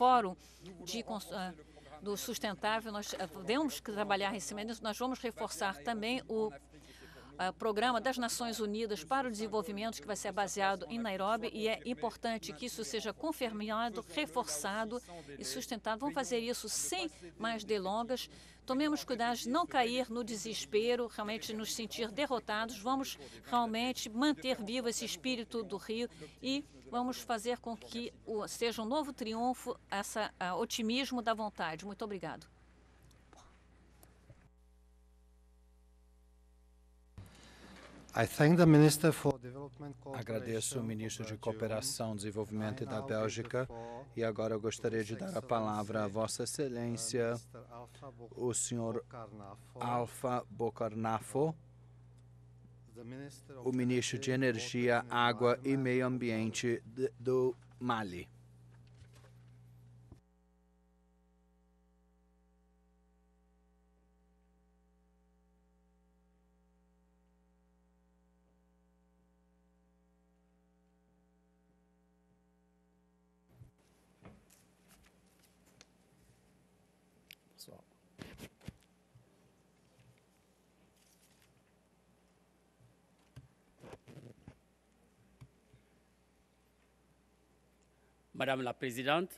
fórum de, ah, do sustentável, nós que ah, trabalhar em cima disso, nós vamos reforçar também o ah, programa das Nações Unidas para o Desenvolvimento, que vai ser baseado em Nairobi, e é importante que isso seja confirmado, reforçado e sustentado. Vamos fazer isso sem mais delongas. Tomemos cuidado de não cair no desespero, realmente nos sentir derrotados. Vamos realmente manter vivo esse espírito do Rio e vamos fazer com que seja um novo triunfo, esse otimismo da vontade. Muito obrigado. Agradeço o ministro de Cooperação, Desenvolvimento da Bélgica e agora eu gostaria de dar a palavra a Vossa uh, Excelência, o senhor Alfa Bocarnafo, o ministro de Energia, Água e Meio Ambiente do Mali. Madame la Présidente,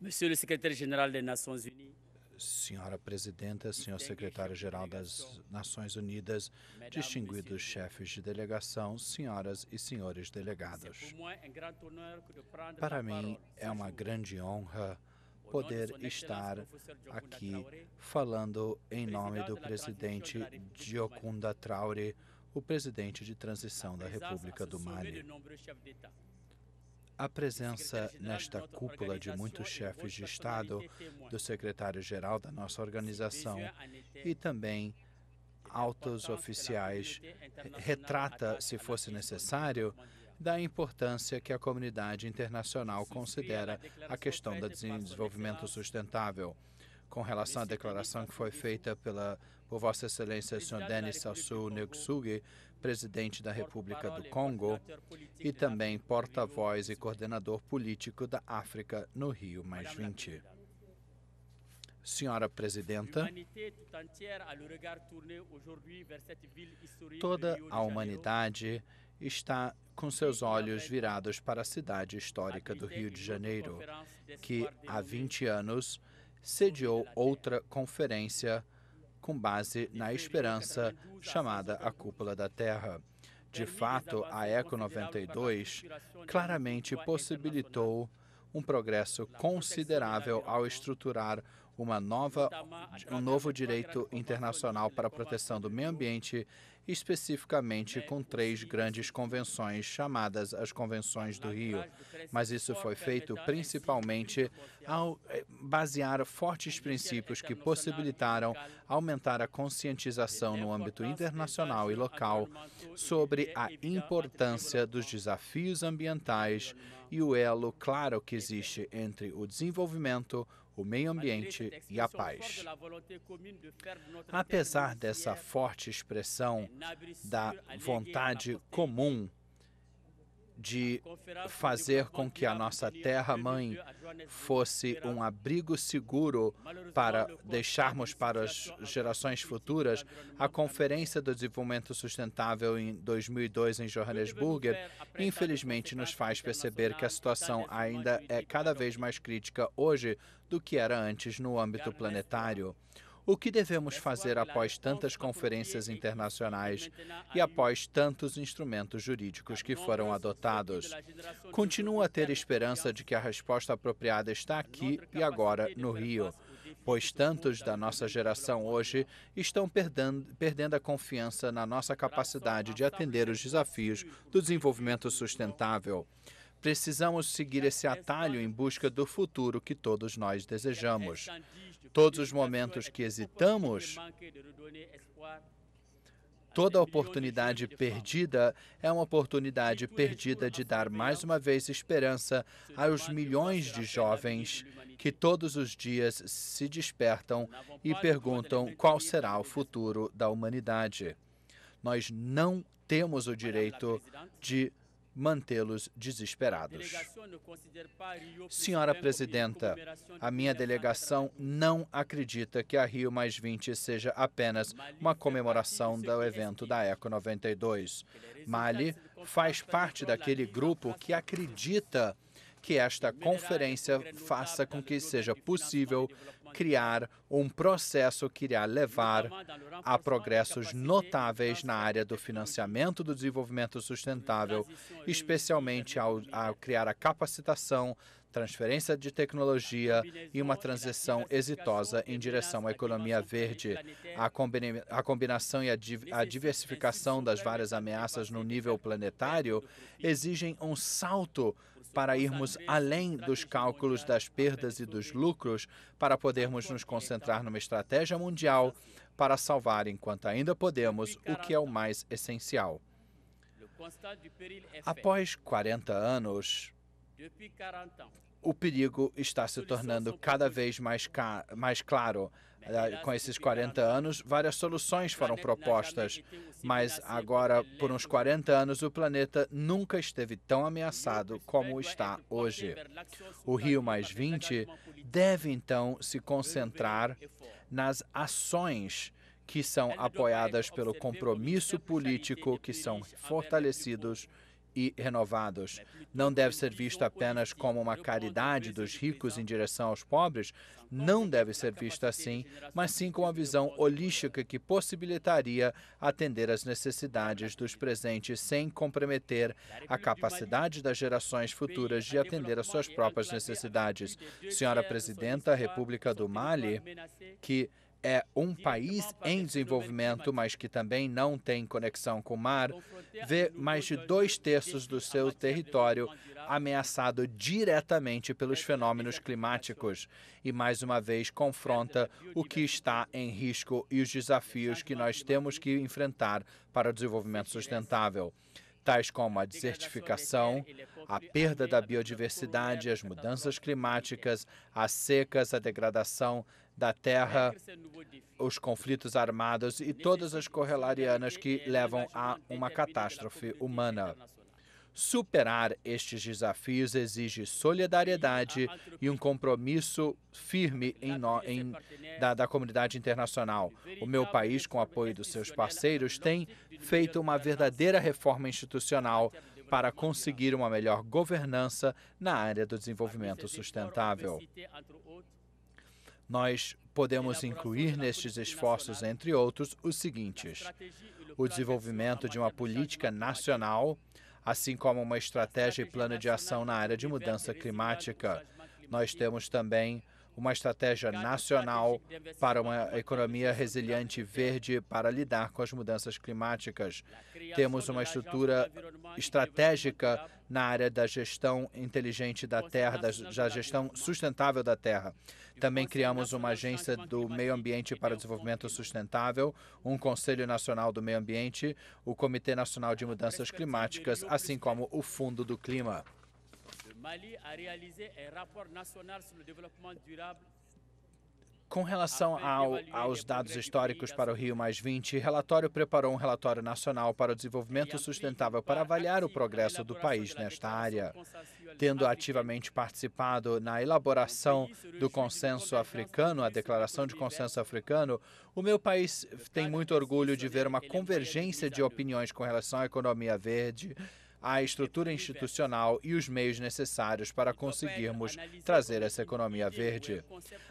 Monsieur le Secrétaire Général des Nações Unidas, Senhora Presidenta, Senhor Secretário-Geral das então. Nações Unidas, distinguidos chefes de delegação, senhoras e senhores delegados. Para mim é uma grande honra poder estar aqui falando em nome do presidente Diokunda Traore, o presidente de transição da República do Mali. A presença nesta cúpula de muitos chefes de Estado, do secretário-geral da nossa organização e também altos oficiais retrata, se fosse necessário, da importância que a comunidade internacional considera a questão do desenvolvimento sustentável. Com relação à declaração que foi feita pela por Vossa Excelência Sr. Denis Sassou Nguesso, presidente da República do Congo, e também porta-voz e coordenador político da África no Rio Mais 20. Senhora Presidenta, toda a humanidade está com seus olhos virados para a cidade histórica do Rio de Janeiro, que há 20 anos sediou outra conferência com base na esperança chamada a cúpula da Terra. De fato, a Eco 92 claramente possibilitou um progresso considerável ao estruturar uma nova, um novo direito internacional para a proteção do meio ambiente especificamente com três grandes convenções, chamadas as Convenções do Rio. Mas isso foi feito principalmente ao eh, basear fortes princípios que possibilitaram aumentar a conscientização no âmbito internacional e local sobre a importância dos desafios ambientais e o elo claro que existe entre o desenvolvimento, o meio ambiente e a paz. Apesar dessa forte expressão da vontade comum de fazer com que a nossa terra-mãe né, fosse um né, abrigo seguro para deixarmos para as gerações futuras, a Conferência do Desenvolvimento Sustentável em 2002 em Johannesburgo, infelizmente, nos faz perceber que a situação é ainda é cada vez mais crítica hoje do que era antes no âmbito planetário. O que devemos fazer após tantas conferências internacionais e após tantos instrumentos jurídicos que foram adotados? Continuo a ter esperança de que a resposta apropriada está aqui e agora no Rio pois tantos da nossa geração hoje estão perdendo, a confiança na nossa capacidade de atender os desafios do desenvolvimento sustentável. Precisamos seguir esse atalho em é busca do futuro que todos nós desejamos. É todos os momentos é que hesitamos, toda oportunidade perdida é uma oportunidade perdida de dar mais uma vez esperança aos milhões de jovens que todos os dias se despertam e perguntam qual será o futuro da humanidade. Nós não temos o direito de mantê-los desesperados. Senhora Presidenta, a minha delegação não acredita que a Rio seja apenas uma comemoração do evento da Eco 92. Mali faz parte daquele grupo que acredita que esta conferência faça com que seja possível criar um processo que irá levar a progressos notáveis na área do financiamento do desenvolvimento sustentável, especialmente ao, ao criar a capacitação transferência de tecnologia e uma transição exitosa em direção à economia verde. A, combina a combinação e a, div a diversificação das várias ameaças no nível planetário exigem um salto para irmos além dos cálculos das perdas e dos lucros, para podermos nos concentrar numa estratégia mundial para salvar, enquanto ainda podemos, o que é o mais essencial. Após 40 anos, o perigo está se tornando cada vez mais, mais claro. É, com esses 40 anos, várias soluções foram propostas, mas agora, por uns 40 anos, o planeta nunca esteve tão ameaçado como está hoje. O Rio Mais 20 deve então se concentrar nas ações que são apoiadas pelo compromisso político que são fortalecidos e renovados. Não deve ser visto apenas como uma caridade dos ricos em direção aos pobres, não deve ser visto assim, mas sim com uma visão holística que possibilitaria atender às necessidades dos presentes sem comprometer a capacidade das gerações futuras de atender às suas próprias necessidades. Senhora Presidenta, a República do Mali, que é um país em desenvolvimento, mas que também não tem conexão com o mar, vê mais de dois terços do seu território ameaçado diretamente pelos é fenômenos climáticos e, mais uma vez, confronta é o que está em risco e os desafios que nós temos que enfrentar para o desenvolvimento sustentável tais como a desertificação, é a perda da biodiversidade, as mudanças climáticas, as secas, a degradação da terra, é, os conflitos armados e todas as correlarianas que levam a uma catástrofe humana. Superar estes desafios exige solidariedade e um compromisso firme em no, em, da, da comunidade internacional. O meu país, com o apoio dos seus né? parceiros, tem feito uma verdadeira reforma institucional para conseguir uma melhor governança na área do desenvolvimento sustentável. Nós podemos incluir nestes esforços, entre outros, os seguintes: o desenvolvimento de uma política nacional, assim como uma estratégia e plano de ação na área de mudança climática. Nós temos também uma estratégia nacional para uma economia resiliente verde para lidar com as mudanças climáticas. Temos uma estrutura estratégica na área da gestão inteligente da terra, da gestão sustentável da terra. Também criamos uma agência do meio ambiente para o desenvolvimento sustentável, um Conselho Nacional do Meio Ambiente, o Comitê Nacional de Mudanças Climáticas, assim como o Fundo do Clima. Mali a realizar um rapport nacional sobre o desenvolvimento durable com relação ao, aos dados históricos para o Rio Mais 20, o relatório preparou um relatório nacional para o desenvolvimento sustentável para avaliar o progresso do país nesta área, tendo ativamente participado na elaboração do consenso africano, a declaração de consenso africano. O meu país tem muito orgulho de ver uma convergência de opiniões com relação à economia verde a estrutura institucional e os meios necessários para conseguirmos trazer essa economia verde.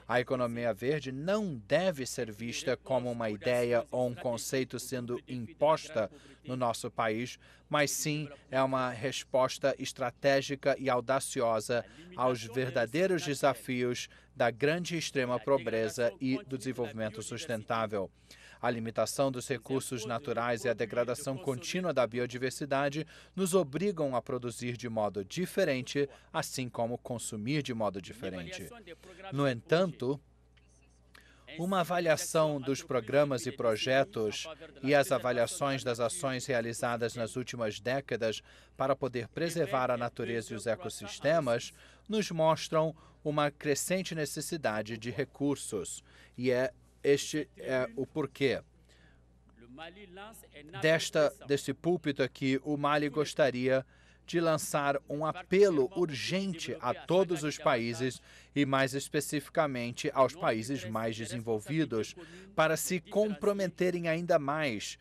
A economia verde não deve ser vista como uma ideia ou um conceito sendo imposta no nosso país, mas sim é uma resposta estratégica e audaciosa aos verdadeiros desafios da grande e extrema pobreza e do desenvolvimento sustentável. A limitação dos recursos naturais e a degradação contínua da biodiversidade nos obrigam a produzir de modo diferente, assim como consumir de modo diferente. No entanto, uma avaliação dos programas e projetos e as avaliações das ações realizadas nas últimas décadas para poder preservar a natureza e os ecossistemas nos mostram uma crescente necessidade de recursos. E é este é o porquê desta, deste púlpito aqui, o Mali gostaria de lançar um apelo urgente a todos os países e, mais especificamente, aos países mais desenvolvidos, para se comprometerem ainda mais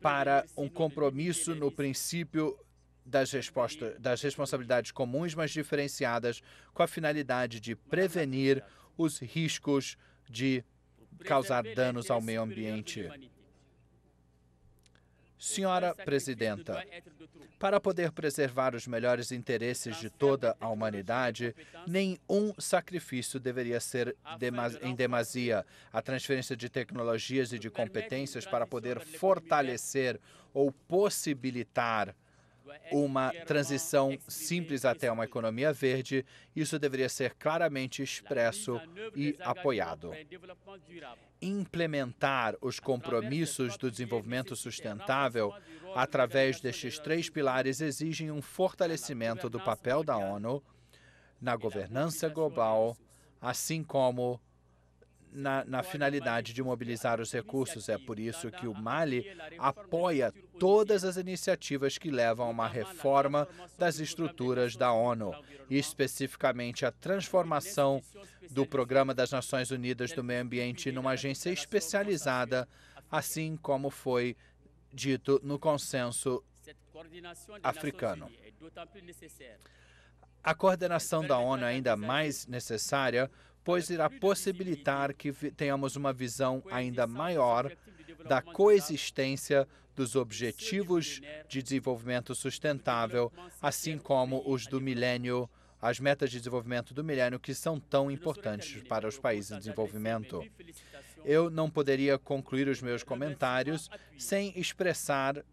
para um compromisso no princípio das, respostas, das responsabilidades comuns, mas diferenciadas, com a finalidade de prevenir os riscos de causar danos ao meio ambiente. Senhora Presidenta, para poder preservar os melhores interesses de toda a humanidade, nenhum sacrifício deveria ser em demasia. A transferência de tecnologias e de competências para poder fortalecer ou possibilitar é uma transição simples até uma economia verde, isso deveria ser claramente expresso e apoiado. Implementar os compromissos do desenvolvimento sustentável através destes três pilares exige um fortalecimento do papel da ONU na governança global, assim como na, na, finalidade de mobilizar os recursos. É por isso que o Mali apoia todas as iniciativas que levam a uma reforma das estruturas da ONU, e especificamente a transformação do Programa das Nações Unidas do Meio Ambiente numa agência especializada, assim, é. assim como foi dito no consenso africano. A coordenação da ONU é ainda mais necessária, pois irá possibilitar que tenhamos uma visão ainda maior da coexistência dos Objetivos de Desenvolvimento Sustentável, assim como os do milênio, as metas de desenvolvimento do milênio que são tão importantes para os países em desenvolvimento. Eu não poderia concluir os meus comentários sem expressar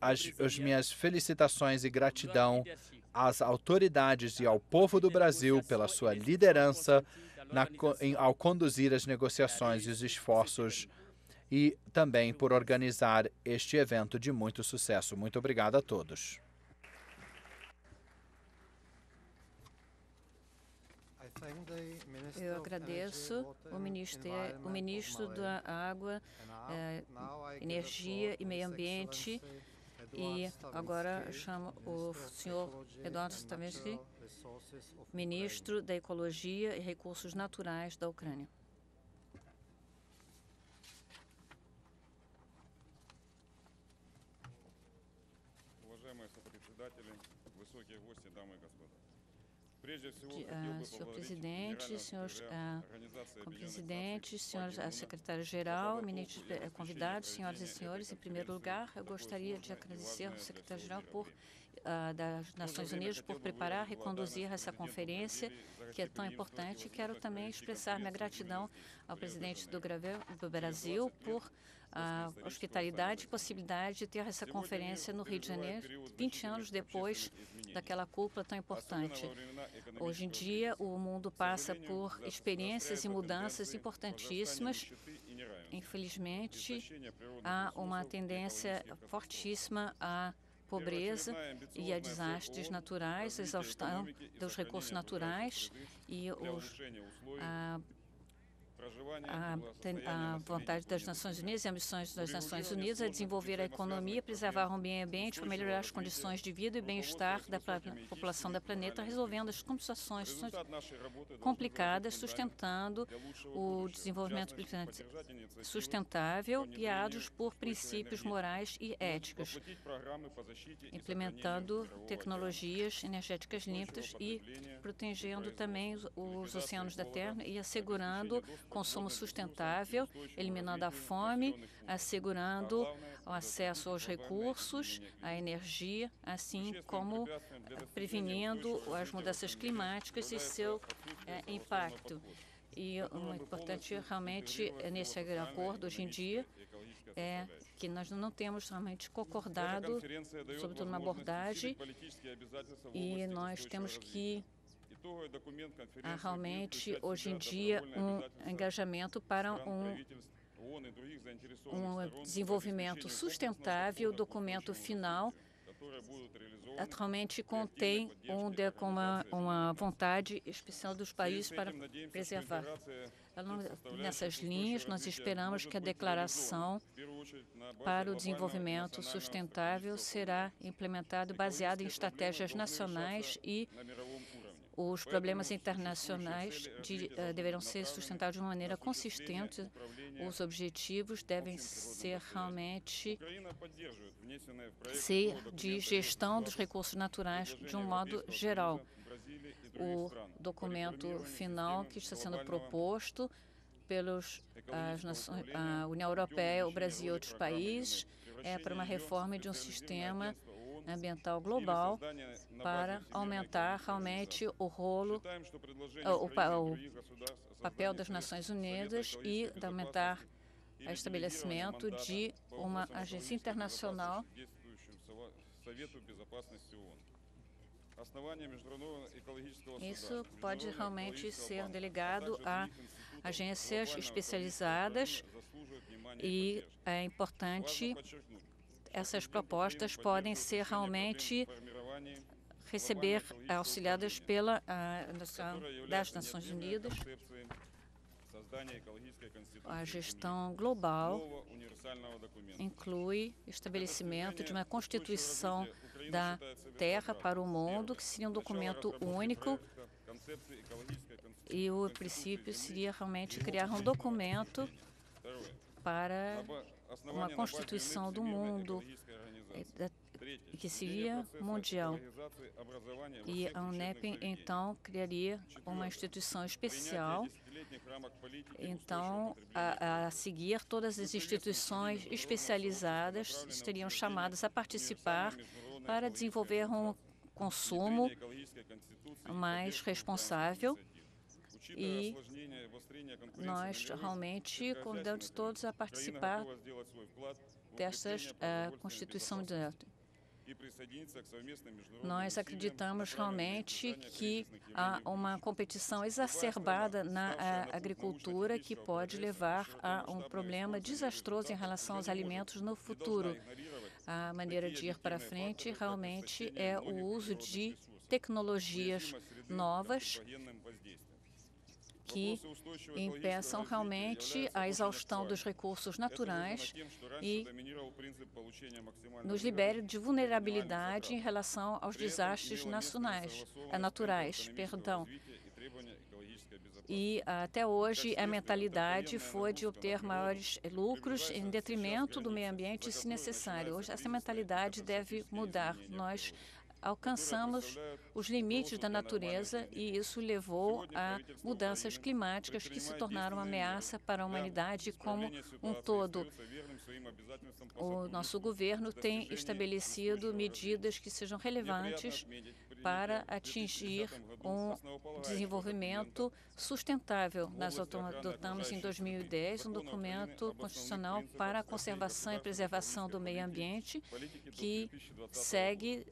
as, as minhas felicitações e gratidão às autoridades e ao povo do Brasil pela sua liderança na, em, ao conduzir as negociações e os esforços e também por organizar este evento de muito sucesso. Muito obrigado a todos. Eu agradeço o ministro, o ministro da Água, eh, Energia e Meio Ambiente. E agora chamo o senhor Eduardo Stavinsky, ministro da Ecologia e Recursos Naturais da Ucrânia. senhor presidente, senhores, com presidente, senhores secretário-geral, convidados, senhoras e senhores, em primeiro lugar, eu gostaria de agradecer ao secretário-geral das Nações Unidas por preparar e conduzir essa conferência, que é tão importante. Quero também expressar minha gratidão ao presidente do Brasil por a hospitalidade e possibilidade de ter essa conferência no Rio de Janeiro, 20 anos depois daquela cúpula tão importante. Hoje em dia, o mundo passa por experiências e mudanças importantíssimas. Infelizmente, há uma tendência fortíssima a é pobreza é e a desastres naturais, é exaustão dos recursos naturais e os, a ah, a, a vontade das Nações Unidas e as missão das Nações Unidas é desenvolver a economia, preservar o meio ambiente para melhorar as condições de vida e bem-estar da população do planeta, resolvendo as situações complicadas, sustentando o desenvolvimento sustentável, guiados por princípios morais e éticos, implementando tecnologias energéticas limpas e protegendo também os oceanos da Terra e assegurando consumo sustentável, eliminando a fome, assegurando o acesso aos recursos, à energia, assim como prevenindo as mudanças climáticas e seu é, impacto. E o importante realmente nesse acordo hoje em dia é que nós não temos realmente concordado, sobretudo uma abordagem, e nós temos que há ah, realmente, hoje em dia, um engajamento para um um desenvolvimento sustentável, o documento final atualmente é contém um uma, uma vontade especial dos países para preservar. Nessas linhas, nós esperamos que a declaração para o desenvolvimento sustentável será implementada é baseada em estratégias nacionais e os problemas internacionais de, uh, deverão ser né, sustentados de uma maneira consistente. Né, Os objetivos devem ser realmente né, ser de gestão dos recursos naturais de um modo geral. O documento final que está sendo proposto pela é a União Europeia, o Brasil e outros países é para uma reforma de um sistema ambiental global para aumentar realmente o rolo, o, papel das Nações Unidas e de aumentar o estabelecimento de uma agência internacional isso pode realmente ser delegado a agências especializadas e é importante essas propostas podem ser realmente receber auxiliadas pela uh, das Nações Unidas a gestão global inclui estabelecimento de uma Constituição da Terra para o Mundo, que seria um documento único, e o princípio seria realmente criar um documento para uma constituição do mundo que seria э, mundial. E a UNEP, então, criaria uma instituição especial, então, a, a seguir, todas as instituições especializadas seriam chamadas a participar para desenvolver um consumo mais responsável e nós realmente convidamos todos a participar desta uh, eh, Constituição de Neto. Nós acreditamos realmente que há uma competição exacerbada na eh, agricultura que pode levar a um problema desastroso em relação aos alimentos no futuro. A maneira de ir para frente realmente é o uso de tecnologias novas que impeçam realmente a exaustão dos recursos naturais e nos libere de vulnerabilidade em relação aos desastres nacionais, naturais. Perdão. E até hoje a mentalidade foi de obter maiores lucros em detrimento do meio ambiente, se necessário. Hoje essa mentalidade deve mudar. Nós alcançamos os limites da natureza e isso levou a mudanças climáticas que se tornaram uma ameaça para a humanidade como um todo. O nosso governo tem estabelecido medidas que sejam relevantes para atingir um desenvolvimento sustentável. Nós adotamos em 2010 um documento constitucional para a conservação e preservação do meio ambiente que segue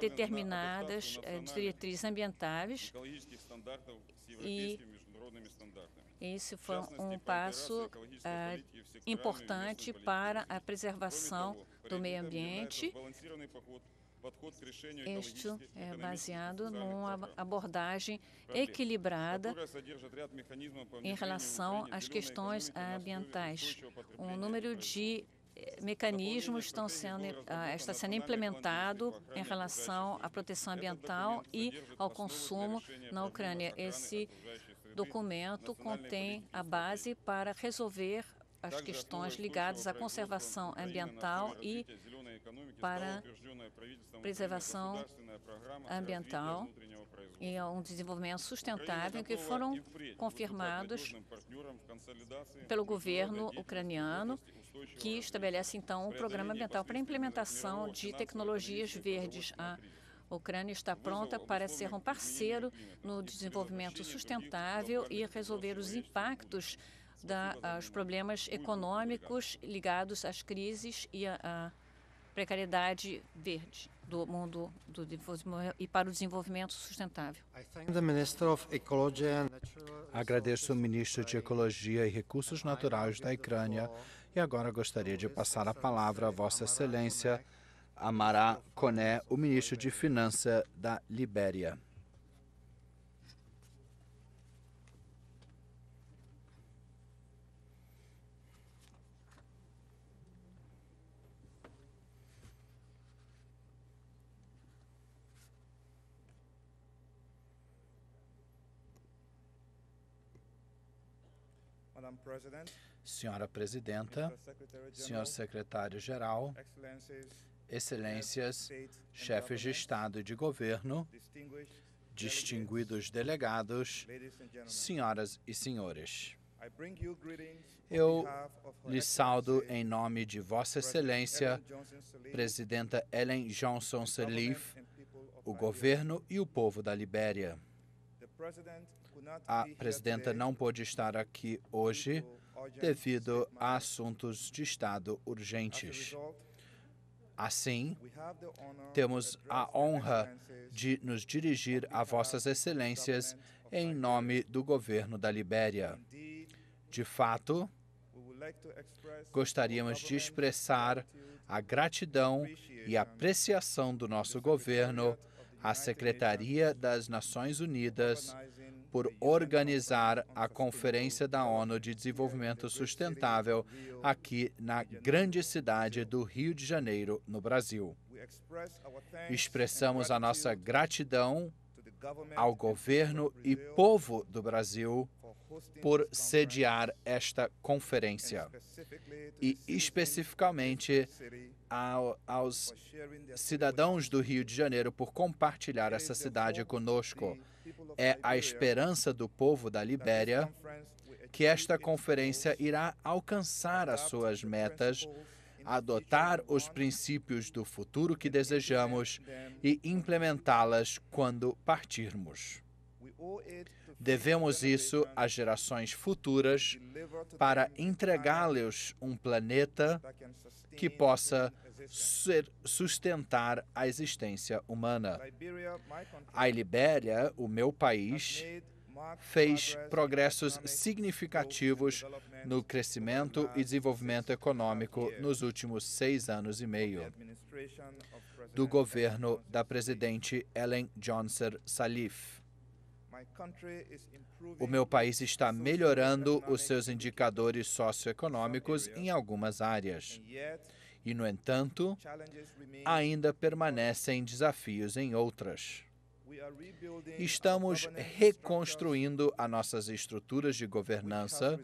determinadas diretrizes ambientais e esse foi um passo importante para a preservação do meio ambiente. Este é baseado numa abordagem equilibrada em relação às questões ambientais. Um número de mecanismos estão sendo, ah, está sendo implementado em relação à proteção ambiental e ao consumo na Ucrânia. Esse documento contém a base para resolver as questões ligadas à conservação ambiental e para preservação ambiental e a um desenvolvimento sustentável que foram confirmados pelo governo ucraniano que estabelece, então, o um Programa Ambiental para a Implementação de Tecnologias Verdes. A Ucrânia está pronta para ser um parceiro no desenvolvimento sustentável e resolver os impactos dos problemas econômicos ligados às crises e à precariedade verde do mundo do e para o desenvolvimento sustentável. Agradeço ao ministro de Ecologia e Recursos Naturais da Ucrânia e agora gostaria de passar a palavra a Vossa Excelência Amará Coné, o ministro de Finanças da Libéria. President, Senhora Presidenta, Senhor Secretário-Geral, Excelências, chefes de Estado e de Governo, distinguidos delegados, senhoras e senhores. Eu lhe saldo em nome de Vossa Excelência, Presidenta Ellen Johnson Sirleaf, o governo e o povo da Libéria. A presidenta não pôde estar aqui hoje devido a assuntos de Estado urgentes. Assim, temos a honra de nos dirigir a Vossas Excelências em nome do governo da Libéria. De fato, gostaríamos de expressar a gratidão e apreciação do nosso governo à Secretaria das Nações Unidas por organizar a Conferência da ONU de Desenvolvimento Sustentável aqui na grande cidade do Rio de Janeiro, no Brasil. Expressamos a nossa gratidão ao governo e povo do Brasil por sediar esta conferência e especificamente ao, aos cidadãos do Rio de Janeiro por compartilhar essa cidade conosco é a esperança do povo da Libéria que esta conferência irá alcançar as suas metas, adotar os princípios do futuro que desejamos e implementá-las quando partirmos. Devemos isso às gerações futuras para entregá-los um planeta que possa ser, sustentar a existência humana. A Libéria, o meu país, fez progressos significativos no crescimento e desenvolvimento econômico nos últimos seis anos e meio do governo da presidente Ellen Johnson Sirleaf. O meu país está melhorando os seus indicadores socioeconômicos em algumas áreas. E, no entanto, ainda permanecem desafios em outras. Estamos reconstruindo as nossas estruturas de governança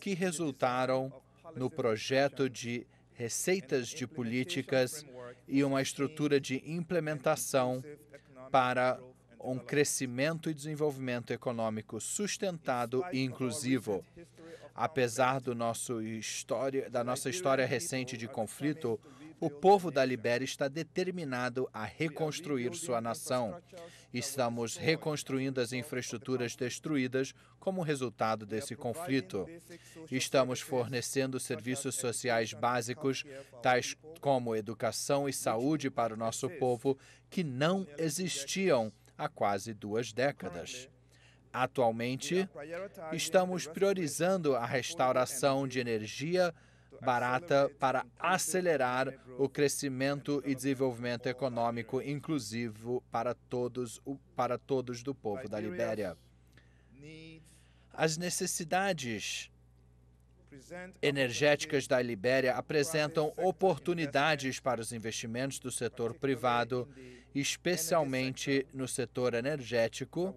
que resultaram no projeto de receitas de políticas e uma estrutura de implementação para um crescimento e desenvolvimento econômico sustentado e inclusivo. Apesar história, da nossa história recente de conflito, o povo da Libéria está determinado a reconstruir sua nação. Estamos reconstruindo as infraestruturas destruídas como resultado desse conflito. Estamos fornecendo serviços sociais básicos, tais como educação e saúde para o nosso povo, que não existiam há quase duas décadas. Atualmente, estamos priorizando a restauração de energia barata para acelerar o crescimento e desenvolvimento econômico inclusivo para todos, para todos do povo da Libéria. As necessidades energéticas da Libéria apresentam oportunidades para os investimentos do setor privado especialmente no setor energético,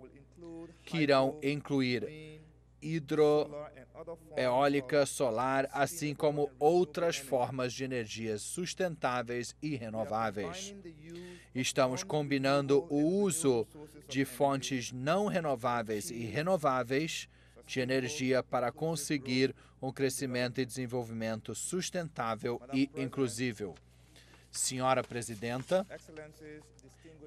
que irão incluir hidro, eólica, solar, assim como outras formas de energias sustentáveis e renováveis. Estamos combinando o uso de fontes não renováveis e renováveis de energia para conseguir um crescimento e desenvolvimento sustentável e inclusivo. Senhora Presidenta,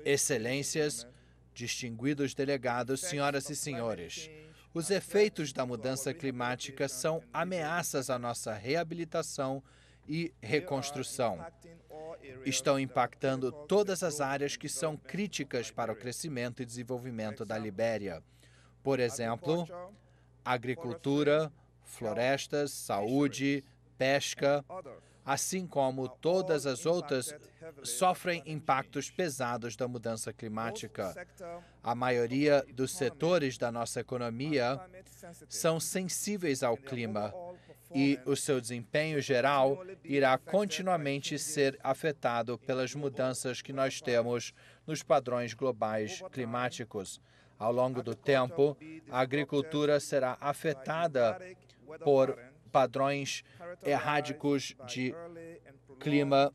Excelências, né? distinguidos delegados, senhoras e senhores, os efeitos da mudança climática são ameaças à nossa reabilitação e reconstrução. Estão impactando todas as áreas que são críticas para o crescimento e desenvolvimento da Libéria. Por exemplo, agricultura, florestas, saúde, pesca, assim como todas as outras, sofrem impactos pesados da mudança climática. A maioria dos setores da nossa economia são sensíveis ao clima e o seu desempenho geral irá continuamente ser afetado pelas mudanças que nós temos nos padrões globais climáticos. Ao longo do tempo, a agricultura será afetada por padrões erráticos de clima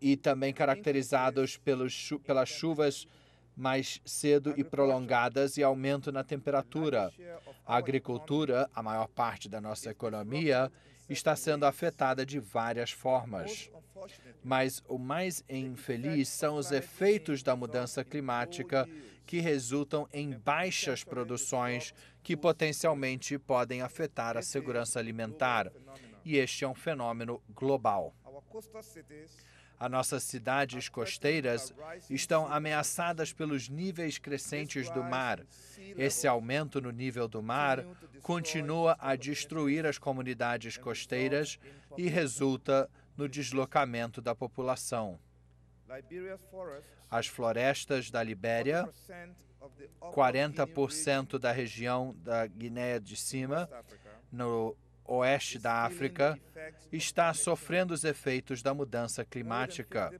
e também caracterizados pelos, pelas chuvas mais cedo e prolongadas e aumento na temperatura. A agricultura, a maior parte da nossa economia, está sendo afetada de várias formas. Mas o mais infeliz são os efeitos da mudança climática que resultam em baixas produções que potencialmente podem afetar a segurança alimentar. E este é um fenômeno global. As nossas cidades costeiras estão ameaçadas pelos níveis crescentes do mar. Esse aumento no nível do mar continua a destruir as comunidades costeiras e resulta no deslocamento da população. As florestas da Libéria, 40% da região da Guiné de Cima, no oeste da África está sofrendo os efeitos da mudança climática.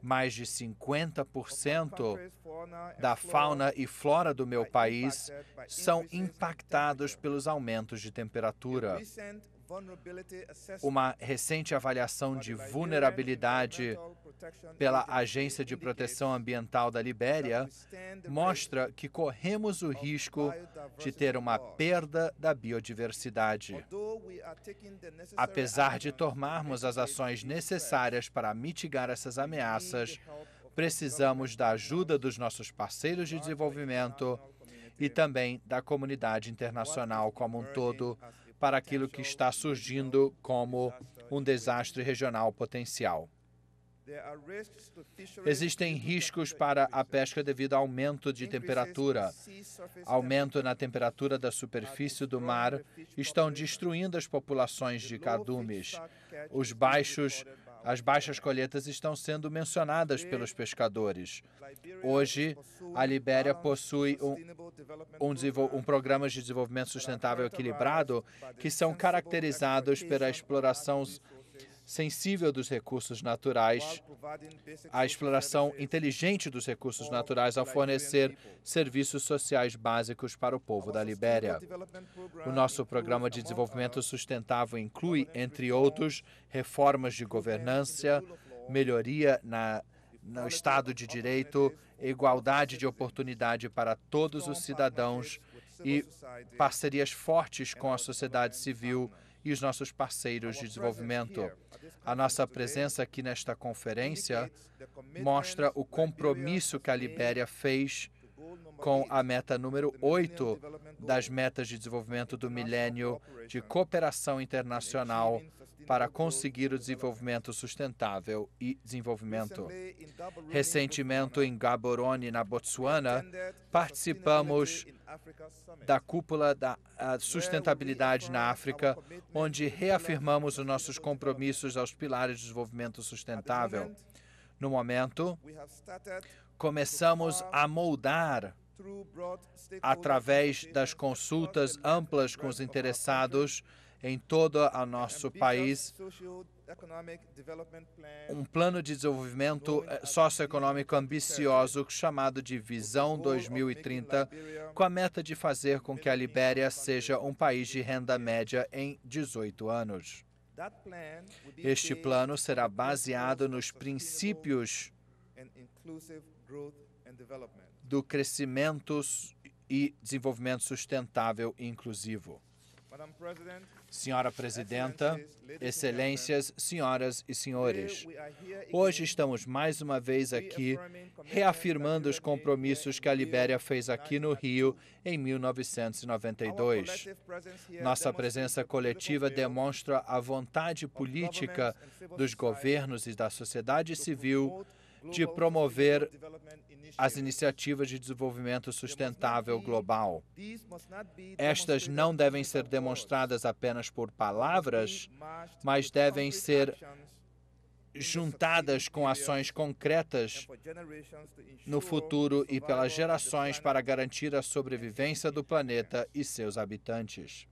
Mais de 50% é é da fauna e flora do meu país é, são impactados pelos aumentos de temperatura. Uma recente avaliação de vulnerabilidade pela Agência de Proteção Ambiental da Libéria mostra que corremos o risco de ter uma perda da biodiversidade. Apesar de tomarmos as ações necessárias para mitigar essas ameaças, precisamos da ajuda dos nossos parceiros de desenvolvimento e também da comunidade internacional como um todo para aquilo que está surgindo como um desastre regional potencial. Existem riscos para a pesca devido ao aumento de temperatura. Aumento na temperatura da superfície do mar estão destruindo as populações de cadumes. Os baixos as baixas colheitas estão sendo mencionadas pelos pescadores. Hoje, a Libéria possui um, um, um, programa de desenvolvimento sustentável equilibrado que são caracterizados pela exploração sensível dos recursos naturais, a exploração inteligente dos recursos naturais ao fornecer serviços sociais básicos para o povo da Libéria. O nosso programa de desenvolvimento sustentável inclui, entre outros, reformas de governança, melhoria na, no Estado de Direito, igualdade de oportunidade para todos os cidadãos e parcerias fortes com a sociedade civil e os nossos parceiros de desenvolvimento. A nossa presença aqui nesta conferência mostra o compromisso que a Libéria fez com a meta número 8 das metas de desenvolvimento do milênio de cooperação internacional para conseguir o desenvolvimento sustentável e desenvolvimento. Recentemente, em Gaborone, na Botsuana, participamos da cúpula da sustentabilidade na África, onde reafirmamos os nossos compromissos aos pilares de desenvolvimento sustentável. No momento, começamos a moldar através das consultas amplas com os interessados em todo o nosso país um plano de desenvolvimento eh, socioeconômico ambicioso chamado de Visão 2030, com a meta de fazer com que a Libéria seja um país de renda média em 18 anos. Este plano será baseado nos princípios do crescimento e desenvolvimento sustentável e inclusivo. Senhora Presidenta, Excelências, senhoras e senhores, hoje estamos mais uma vez aqui reafirmando os compromissos que a Libéria fez aqui no Rio em 1992. Nossa presença coletiva demonstra a vontade política dos governos e da sociedade civil de promover as iniciativas de desenvolvimento sustentável global. Estas não devem ser demonstradas apenas por palavras, mas devem ser juntadas com ações concretas no futuro e pelas gerações para garantir a sobrevivência do planeta e seus habitantes.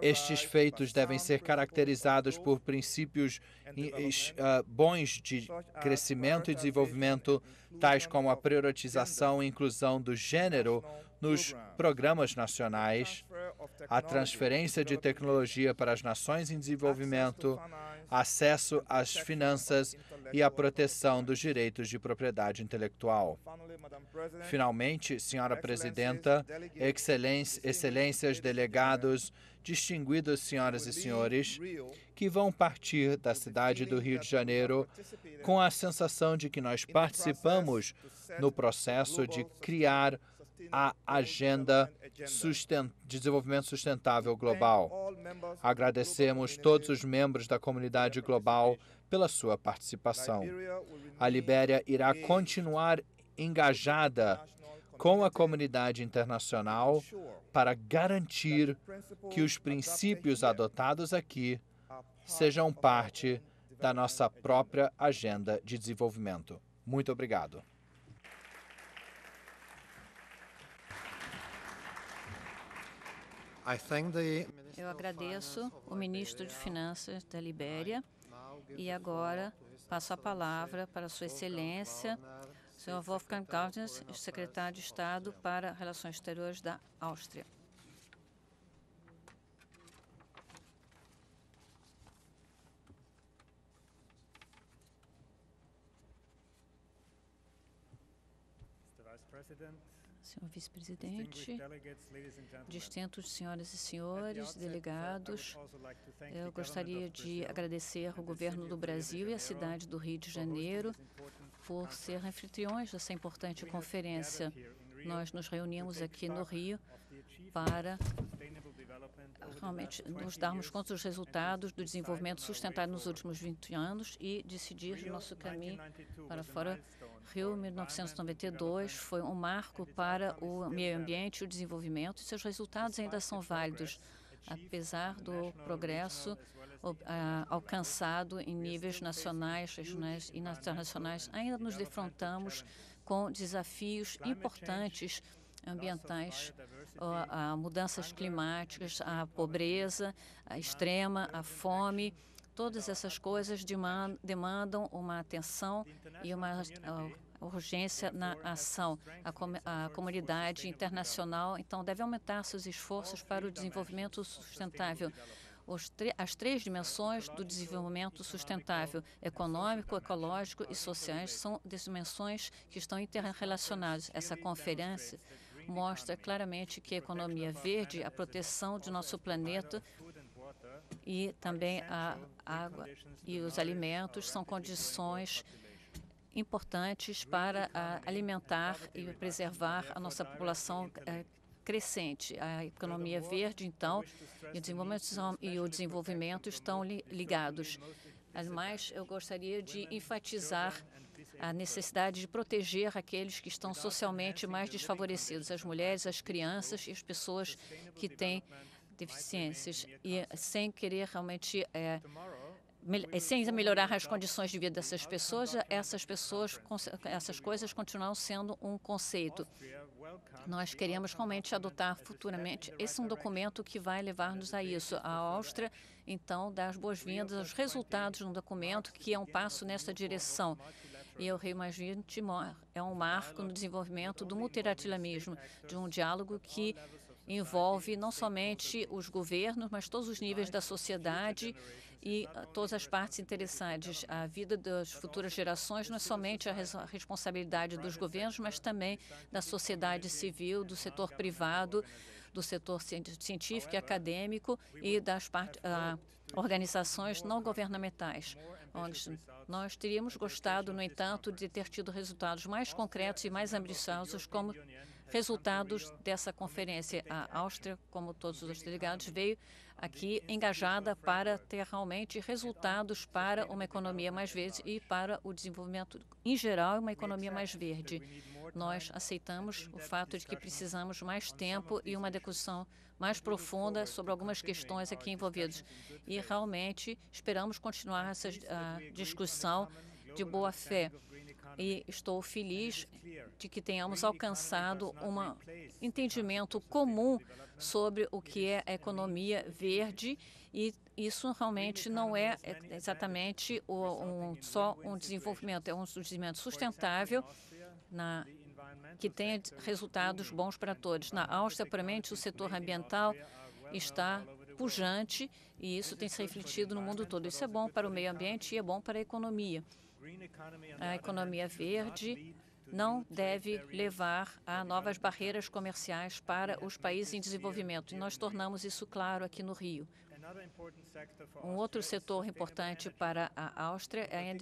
Estes feitos devem ser caracterizados por princípios ah, bons de crescimento e desenvolvimento, tais como a priorização e inclusão do gênero, nos programas nacionais, a transferência de tecnologia para as nações em desenvolvimento, acesso às finanças e a proteção dos direitos de propriedade intelectual. Finalmente, senhora presidenta, excelências, delegados, distinguidas senhoras e senhores, que vão partir da cidade do Rio de Janeiro com a sensação de que nós participamos no processo de criar a Agenda de Desenvolvimento Sustentável Global. Agradecemos todos os membros da comunidade global pela sua participação. A Libéria irá continuar engajada com a comunidade internacional para garantir que os princípios adotados aqui sejam parte da nossa própria agenda de desenvolvimento. Muito obrigado. Eu agradeço o ministro de Finanças da Libéria e agora passo a palavra para Sua Excelência, Sr. senhor Wolfgang Gaudens, secretário de Estado para Relações Exteriores da Áustria. Mr. Vice President, senhor vice-presidente, distintos senhoras e senhores, uh, delegados, eu gostaria de agradecer ao governo do Brasil e à cidade do Rio de Janeiro por ser anfitriões dessa importante conferência. Nós nos reunimos aqui no Rio para realmente nos darmos conta dos resultados do desenvolvimento sustentado nos últimos 20 anos e decidir nosso caminho para fora Rio 1992 foi um marco para o meio né? ambiente e o desenvolvimento, e seus resultados ainda são válidos, apesar do progresso ah, alcançado em níveis nacionais, regionais e internacionais. Ainda nos defrontamos com desafios importantes ambientais, mudanças climáticas, a pobreza a extrema, a fome, Todas essas coisas demandam uma atenção e uma ah, urgência na ação. A, com a comunidade internacional, então, deve aumentar seus esforços para o desenvolvimento sustentável as três dimensões do desenvolvimento sustentável, econômico, ecológico e sociais, são dimensões que estão interrelacionadas. Essa conferência mostra claramente que a economia verde, a proteção de nosso planeta e também a água e os alimentos são condições importantes para alimentar e preservar a nossa população eh, crescente. A economia verde, então, e o desenvolvimento estão ligados. Ademais, eu gostaria de enfatizar a necessidade de proteger aqueles que estão socialmente mais desfavorecidos, as mulheres, as crianças e as pessoas que têm deficiências e sem querer realmente é, é, sem melhorar as condições de vida dessas pessoas, essas pessoas, essas coisas continuam sendo um conceito. Nós queremos realmente adotar futuramente. Esse é um documento que vai levar-nos a isso. A Áustria, então, dá as boas-vindas aos resultados de um documento que é um passo nessa direção. E o 20 é um marco no desenvolvimento do multilateralismo, de um diálogo que envolve não somente os governos, mas todos os níveis da sociedade e todas as partes interessadas. A vida das futuras gerações não é somente a responsabilidade dos governos, mas também da sociedade civil, do setor privado, do setor científico e acadêmico e das organizações não governamentais. Nós teríamos gostado, no entanto, de ter tido resultados mais concretos e mais ambiciosos, como resultados dessa conferência. A Áustria, como todos os delegados, veio aqui engajada para ter realmente resultados para uma economia mais verde e para o desenvolvimento em geral, uma economia mais verde. Nós aceitamos o fato de que precisamos mais tempo e uma discussão mais profunda sobre algumas questões aqui envolvidas. E realmente esperamos continuar essa ah, discussão de boa fé e estou feliz de que tenhamos alcançado um entendimento comum sobre o que é a economia verde e isso realmente não é exatamente um, só um desenvolvimento, é um desenvolvimento sustentável na, que tenha resultados bons para todos. Na Áustria, provavelmente, o setor ambiental está pujante e isso tem se refletido no mundo todo. Isso é bom para o meio ambiente e é bom para a economia. A economia verde não deve levar a novas barreiras comerciais para os países em desenvolvimento. E nós tornamos isso claro aqui no Rio. Um outro setor importante para a Áustria é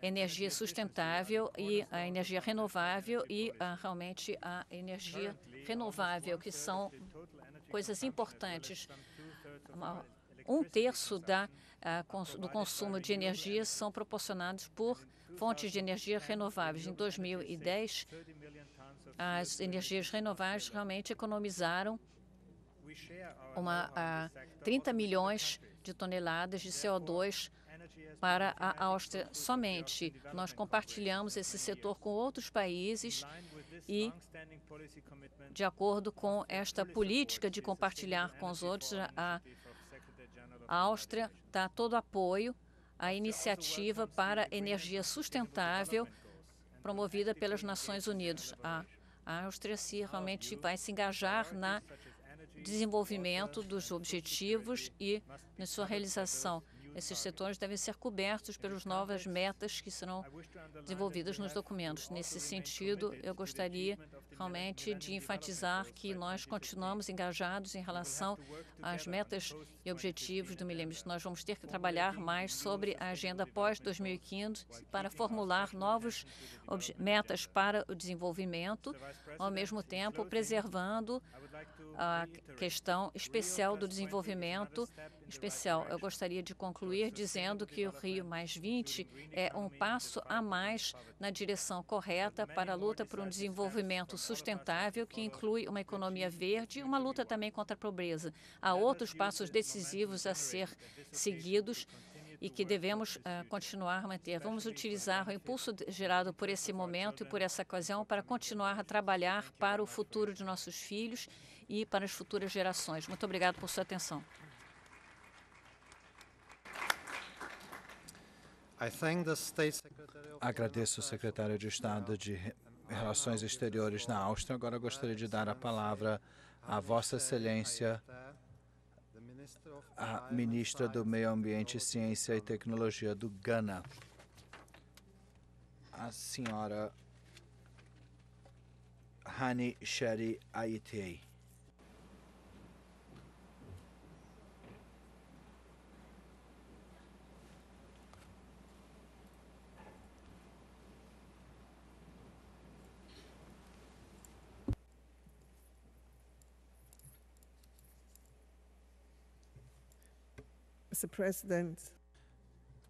a energia sustentável e a energia renovável e a, ah, realmente a energia renovável, que são coisas importantes. Um terço da ah, do consumo de energia são proporcionados por fontes de energia renováveis. Em 2010, as energias renováveis realmente economizaram uma, 30 ah, milhões de toneladas de CO2 para a Áustria somente. Nós compartilhamos esse setor com outros países e, de acordo com esta política de compartilhar com os outros, a a Áustria dá todo apoio à iniciativa para energia sustentável promovida pelas Nações Unidas. A Áustria se realmente vai se engajar na desenvolvimento dos objetivos e na sua realização. Esses setores devem ser cobertos pelas novas metas que serão desenvolvidas nos documentos. Nesse sentido, eu gostaria realmente de enfatizar que nós continuamos engajados em relação às metas e objetivos do milênio. Nós vamos ter que trabalhar mais sobre a agenda pós-2015 para formular novos metas para o desenvolvimento, ao mesmo tempo preservando a questão especial do desenvolvimento especial. Eu gostaria de concluir dizendo que o Rio é um passo a mais na direção correta para a luta por um desenvolvimento sustentável que inclui uma economia verde e uma luta também contra a pobreza. Há outros passos decisivos a ser seguidos e que devemos uh, continuar a manter. Vamos utilizar o impulso gerado por esse momento e por essa ocasião para continuar a trabalhar para o futuro de nossos filhos e para as futuras gerações. Muito obrigado por sua atenção. Agradeço o secretário de Estado de Relações Exteriores na Áustria. Agora gostaria de dar a palavra à Vossa Excelência, a ministra do Meio Ambiente, Ciência e Tecnologia do Ghana, a senhora Hani Sheri Aitei.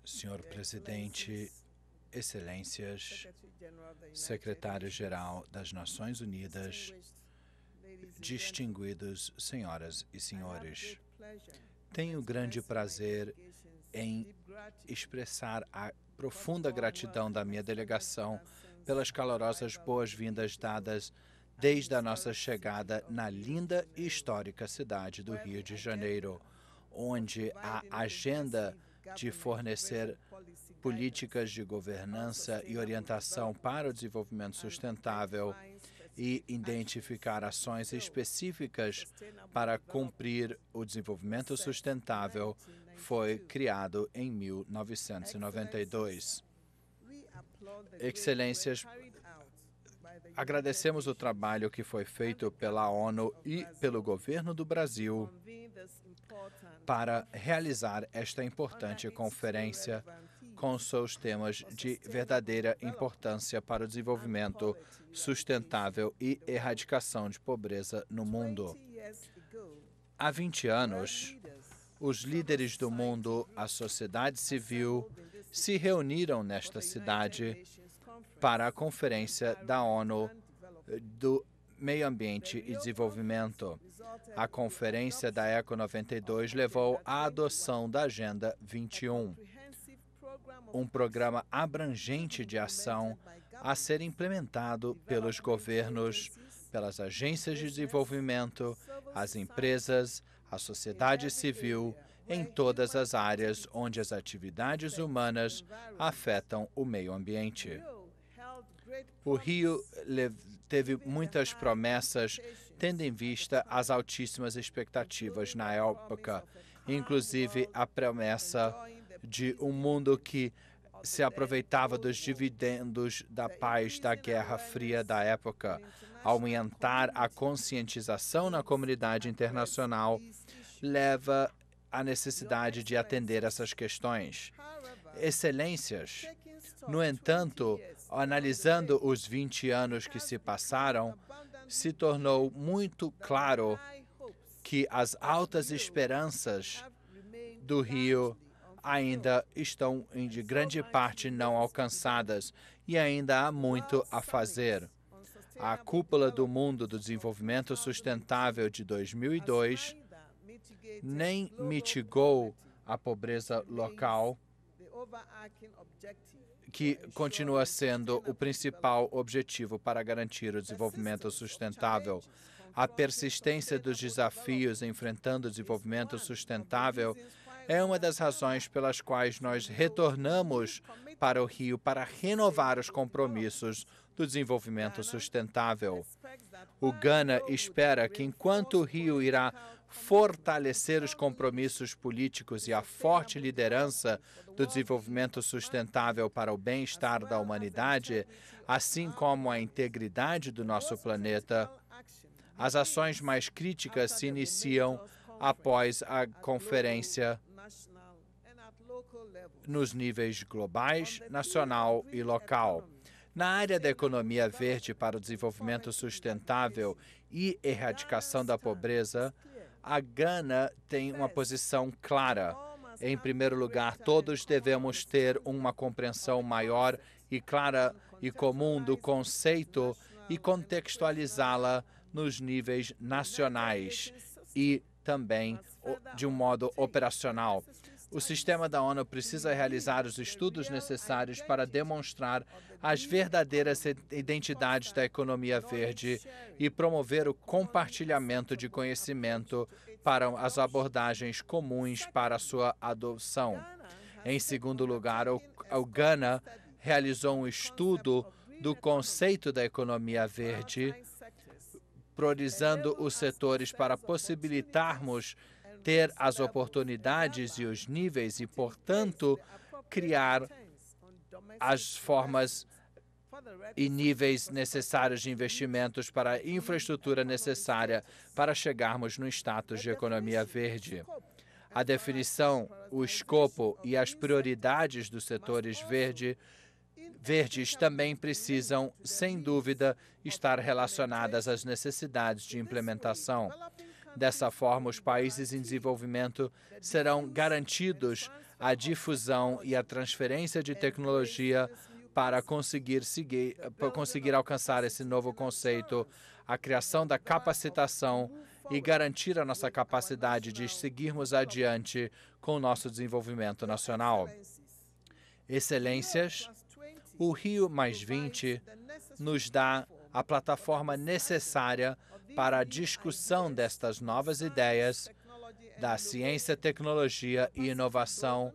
Senhor é, Presidente, Excelências, Secretário-Geral das Nações Unidas, distinguidos senhoras e senhores, tenho grande prazer em expressar a profunda gratidão da minha delegação pelas calorosas boas-vindas dadas desde a nossa chegada na linda e histórica cidade do Rio de Janeiro onde a agenda de fornecer políticas de governança e orientação para o desenvolvimento sustentável e identificar ações específicas para cumprir o desenvolvimento sustentável foi criado em 1992. Excelências, Agradecemos o trabalho que foi feito pela ONU e pelo governo do Brasil para realizar esta importante conferência com seus temas de verdadeira importância para o desenvolvimento sustentável e erradicação de pobreza no mundo. Há 20 anos, os líderes do mundo, a sociedade civil, se reuniram nesta cidade para a Conferência da ONU eh, do Meio Ambiente e Desenvolvimento. A Conferência da ECO 92 levou à adoção da Agenda 21, um programa abrangente de ação a ser implementado pelos governos, pelas agências de desenvolvimento, as empresas, a sociedade civil, em todas as áreas onde as atividades humanas afetam o meio ambiente. O Rio teve muitas promessas, tendo em vista as altíssimas expectativas na época, inclusive a promessa de um mundo que se aproveitava dos dividendos da paz da Guerra Fria da época, aumentar a conscientização na comunidade internacional leva à necessidade de atender essas questões. Excelências. No entanto, analisando os 20 anos que se passaram, se tornou muito claro que as altas esperanças do Rio ainda estão de grande parte não alcançadas e ainda há muito a fazer. A cúpula do mundo do desenvolvimento sustentável de 2002 nem mitigou a pobreza local que continua sendo o principal objetivo para garantir o desenvolvimento sustentável. A persistência dos desafios enfrentando o desenvolvimento sustentável é uma das razões pelas quais nós retornamos para o Rio para renovar os compromissos do desenvolvimento sustentável. O Ghana espera que, enquanto o Rio irá fortalecer os compromissos políticos e a forte liderança do desenvolvimento sustentável para o bem-estar da humanidade, assim como a integridade do nosso planeta. As ações mais críticas se iniciam após a conferência nos níveis globais, nacional e local. Na área da economia verde para o desenvolvimento sustentável e erradicação da pobreza, a Gana tem uma posição clara. Em primeiro lugar, todos devemos ter uma compreensão maior e clara e comum do conceito e contextualizá-la nos níveis nacionais e também de um modo operacional. O sistema da ONU precisa realizar os estudos necessários para demonstrar as verdadeiras identidades da economia verde e promover o compartilhamento de conhecimento para as abordagens comuns para sua adoção. Em segundo lugar, o Ghana realizou um estudo do conceito da economia verde, priorizando os setores para possibilitarmos ter as oportunidades e os níveis e, portanto, criar as formas e níveis necessários de investimentos para a infraestrutura necessária para chegarmos no status de economia verde. A definição, o escopo e as prioridades dos setores verde, verdes também precisam, sem dúvida, estar relacionadas às necessidades de implementação. Dessa forma, os países em desenvolvimento serão garantidos a difusão e a transferência de tecnologia para conseguir, seguir, para conseguir alcançar esse novo conceito, a criação da capacitação e garantir a nossa capacidade de seguirmos adiante com o nosso desenvolvimento nacional. Excelências, o Rio nos dá a plataforma necessária para a discussão destas novas ideias da ciência, tecnologia e inovação,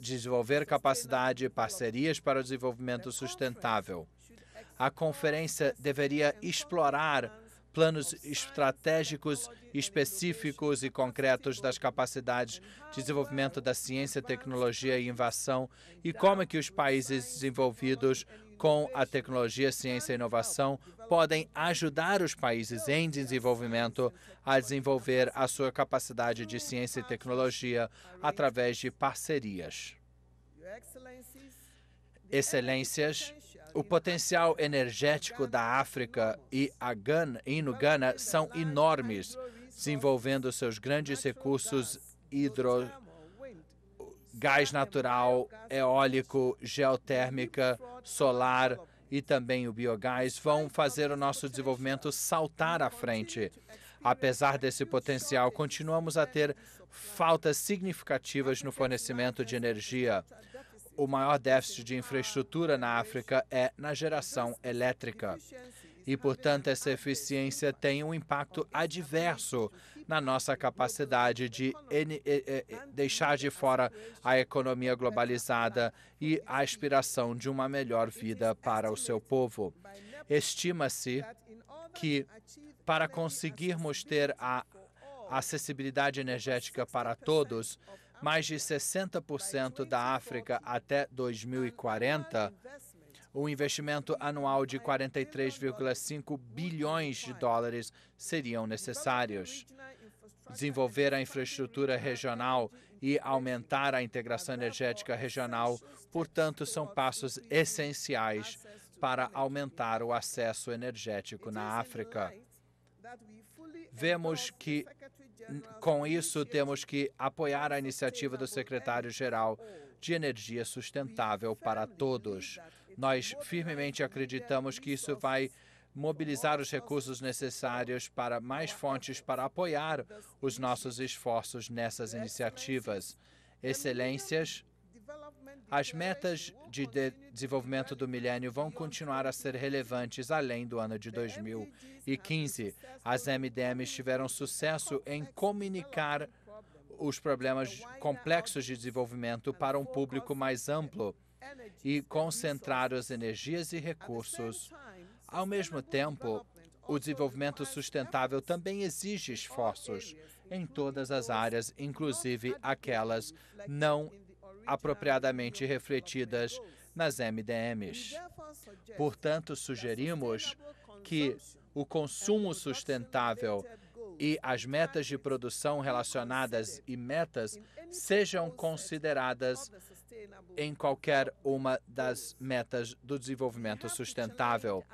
desenvolver capacidade e parcerias para o desenvolvimento sustentável. A conferência deveria explorar planos estratégicos específicos e concretos das capacidades de desenvolvimento da ciência, tecnologia e inovação e como é que os países desenvolvidos com a tecnologia, ciência e inovação podem ajudar os países em desenvolvimento a desenvolver a sua capacidade de ciência e tecnologia através de parcerias. Excelências, o potencial energético da África e, Gana, e no Ghana são enormes, desenvolvendo seus grandes recursos hidro, gás natural, eólico, geotérmica, solar e também o biogás vão fazer o nosso desenvolvimento saltar à frente. Apesar desse potencial, continuamos a ter faltas significativas no fornecimento de energia. O maior déficit de infraestrutura na África é na geração elétrica. E, portanto, essa eficiência tem um impacto adverso na nossa capacidade de deixar de fora a economia globalizada e a aspiração de uma melhor vida para o seu povo. Estima-se que para conseguirmos ter a acessibilidade energética para todos, mais de 60% da África até 2040, um investimento anual de 43,5 bilhões de dólares seriam necessários desenvolver a infraestrutura regional e aumentar a integração energética regional. Portanto, são passos essenciais para aumentar o acesso energético na África. Vemos que, com isso, temos que apoiar a iniciativa do secretário-geral de Energia Sustentável para Todos. Nós firmemente acreditamos que isso vai mobilizar os recursos necessários para mais fontes para apoiar os nossos esforços nessas iniciativas. Excelências, as metas de, de desenvolvimento do milênio vão continuar a ser relevantes além do ano de 2015. As MDMs tiveram sucesso em comunicar os problemas complexos de desenvolvimento para um público mais amplo e concentrar as energias e recursos ao mesmo tempo, o desenvolvimento sustentável também exige esforços em todas as áreas, inclusive aquelas não apropriadamente refletidas nas MDMs. Portanto, sugerimos que o consumo sustentável e as metas de produção relacionadas e metas sejam consideradas em qualquer uma das metas do desenvolvimento sustentável.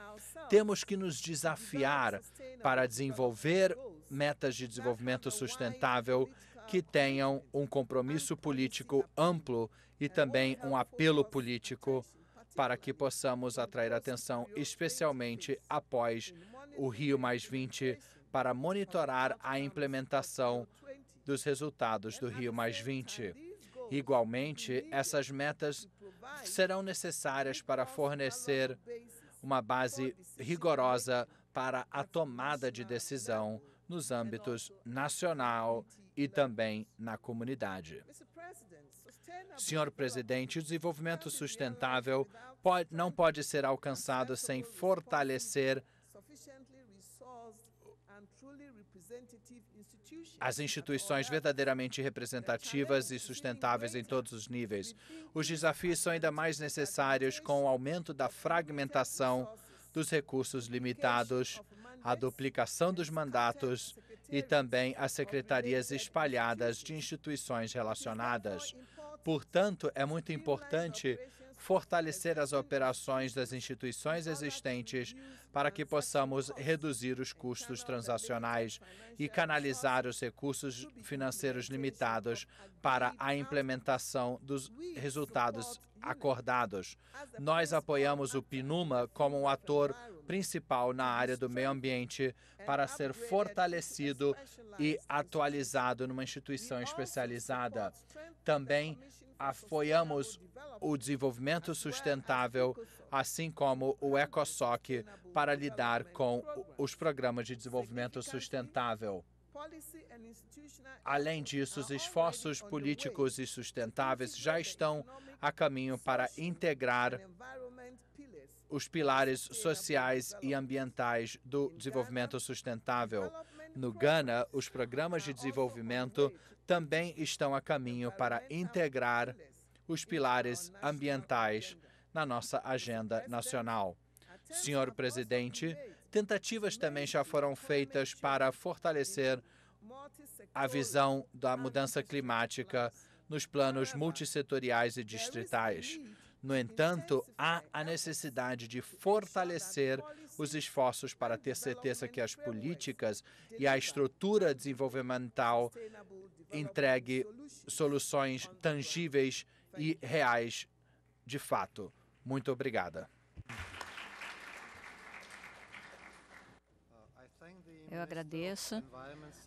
Temos que nos desafiar para desenvolver metas de desenvolvimento sustentável que tenham um compromisso político amplo e também um apelo político para que possamos atrair atenção, especialmente após o Rio para monitorar a implementação dos resultados do Rio Igualmente, essas metas serão necessárias para fornecer uma base rigorosa para a tomada de decisão nos âmbitos nacional e também na comunidade. Senhor presidente, o desenvolvimento sustentável pode, não pode ser alcançado sem fortalecer as instituições verdadeiramente representativas e sustentáveis em todos os níveis. Os desafios são ainda mais necessários com o aumento da fragmentação dos recursos limitados, a duplicação dos mandatos e também as secretarias espalhadas de instituições relacionadas. Portanto, é muito importante fortalecer as operações das instituições existentes para que possamos reduzir os custos transacionais e canalizar os recursos financeiros limitados para a implementação dos resultados acordados. Nós apoiamos o PNUMA como um ator principal na área do meio ambiente para ser fortalecido e atualizado numa instituição especializada. Também apoiamos o desenvolvimento sustentável, assim como o ECOSOC, para lidar com os programas de desenvolvimento sustentável. Além disso, os esforços políticos e sustentáveis já estão a caminho para integrar os pilares sociais e ambientais do desenvolvimento sustentável. No Ghana, os programas de desenvolvimento também estão a caminho para integrar os pilares ambientais na nossa agenda nacional. Senhor presidente, tentativas também já foram feitas para fortalecer a visão da mudança climática nos planos multissetoriais e distritais. No entanto, há a necessidade de fortalecer os esforços para ter certeza que as políticas e a estrutura desenvolvimental entregue soluções tangíveis e reais de fato. Muito obrigada. Eu agradeço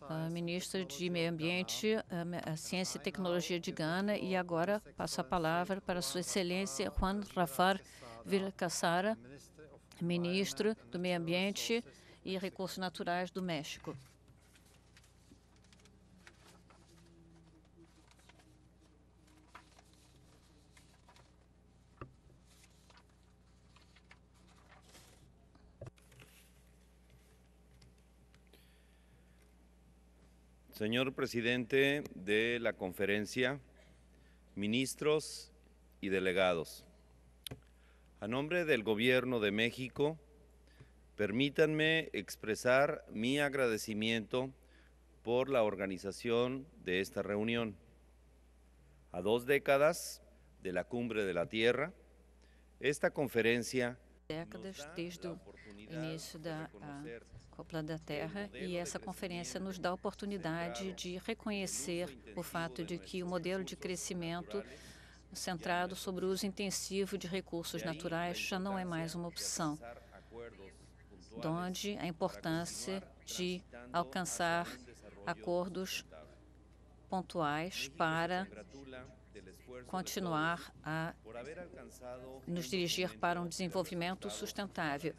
ao ah, ministro de Meio Ambiente, ah, Ciência e Tecnologia de Gana e agora passo a palavra para Sua Excelência Juan Rafar Virakassara, ministro do Meio Ambiente e Recursos Naturais do México. Senhor presidente de la Conferência, ministros e delegados. A nombre del Gobierno de México, permítanme expresar mi agradecimiento por la organización de esta reunión. A dos décadas de la Cumbre de la Tierra, esta conferencia décadas desde o início ah, da de la Terra e essa conferência nos da la oportunidade de reconhecer o fato de que o modelo de crescimento centrado sobre o uso intensivo de recursos naturais já não é mais uma opção, onde a importância de alcançar acordos pontuais para continuar a nos dirigir para um desenvolvimento sustentável.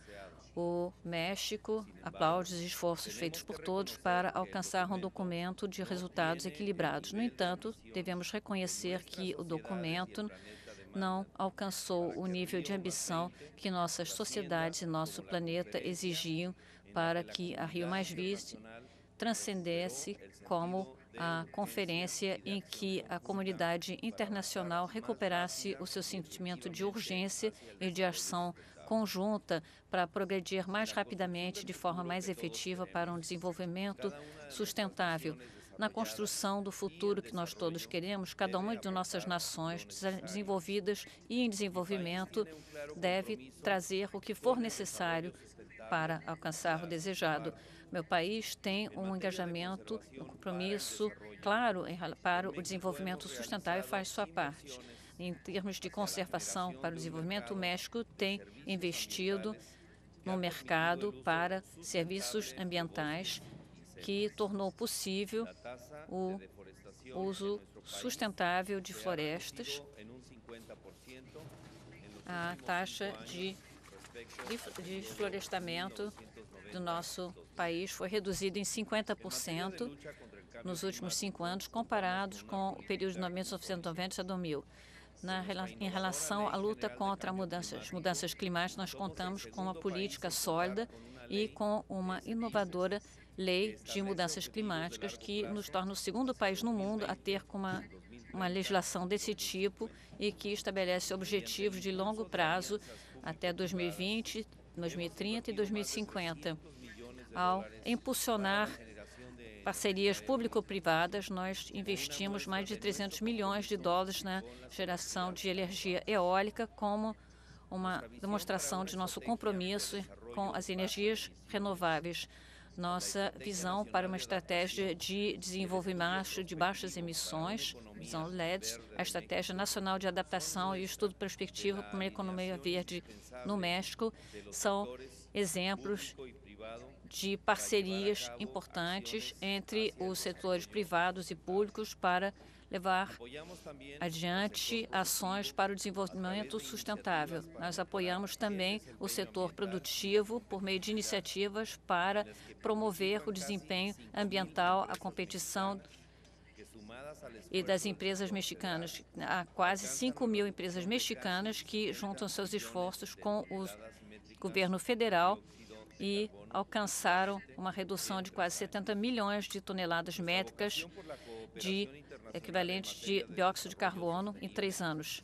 O México aplaude os esforços feitos por todos para alcançar um documento de resultados equilibrados. No entanto, devemos reconhecer que o documento não alcançou o nível de ambição que nossas sociedades e nosso planeta exigiam para que a Rio transcendesse como a conferência em que a comunidade internacional recuperasse o seu sentimento de urgência e de ação conjunta para progredir mais rapidamente de forma mais efetiva né? para um desenvolvimento é sustentável. Na né? construção do futuro que nós todos queremos, cada uma é de nossas nações desenvolvidas e em desenvolvimento deve trazer o que for necessário para alcançar o né? desejado. Meu país tem um engajamento, um compromisso claro para o desenvolvimento sustentável e faz sua parte em termos de conservação para o desenvolvimento, o México tem investido no mercado para serviços ambientais que tornou possível o uso sustentável de florestas. A taxa de, de florestamento do nosso país foi reduzida em 50% nos últimos cinco anos, comparados com o período de 1990 a 2000. Na, em relação à luta contra mudanças, mudanças climáticas, nós contamos com uma política sólida e com uma inovadora lei de mudanças climáticas que nos torna o segundo país no mundo a ter uma, uma legislação desse tipo e que estabelece objetivos de longo prazo até 2020, 2030 e 2050, ao impulsionar parcerias público-privadas, nós investimos mais de 300 milhões de dólares na geração de energia eólica como uma demonstração de nosso compromisso com as energias renováveis. Nossa visão para uma estratégia de desenvolvimento de baixas emissões, visão LEDs, a Estratégia Nacional de Adaptação e o Estudo Perspectivo para uma Economia Verde no México são exemplos de parcerias importantes entre os setores privados e públicos para levar adiante ações para o desenvolvimento sustentável. Nós apoiamos também o setor produtivo por meio de iniciativas para promover o desempenho ambiental, a competição e das empresas mexicanas. Há quase 5 mil empresas mexicanas que juntam seus esforços com o governo federal e alcançaram uma redução de quase 70 milhões de toneladas métricas de equivalente de dióxido de carbono em três anos.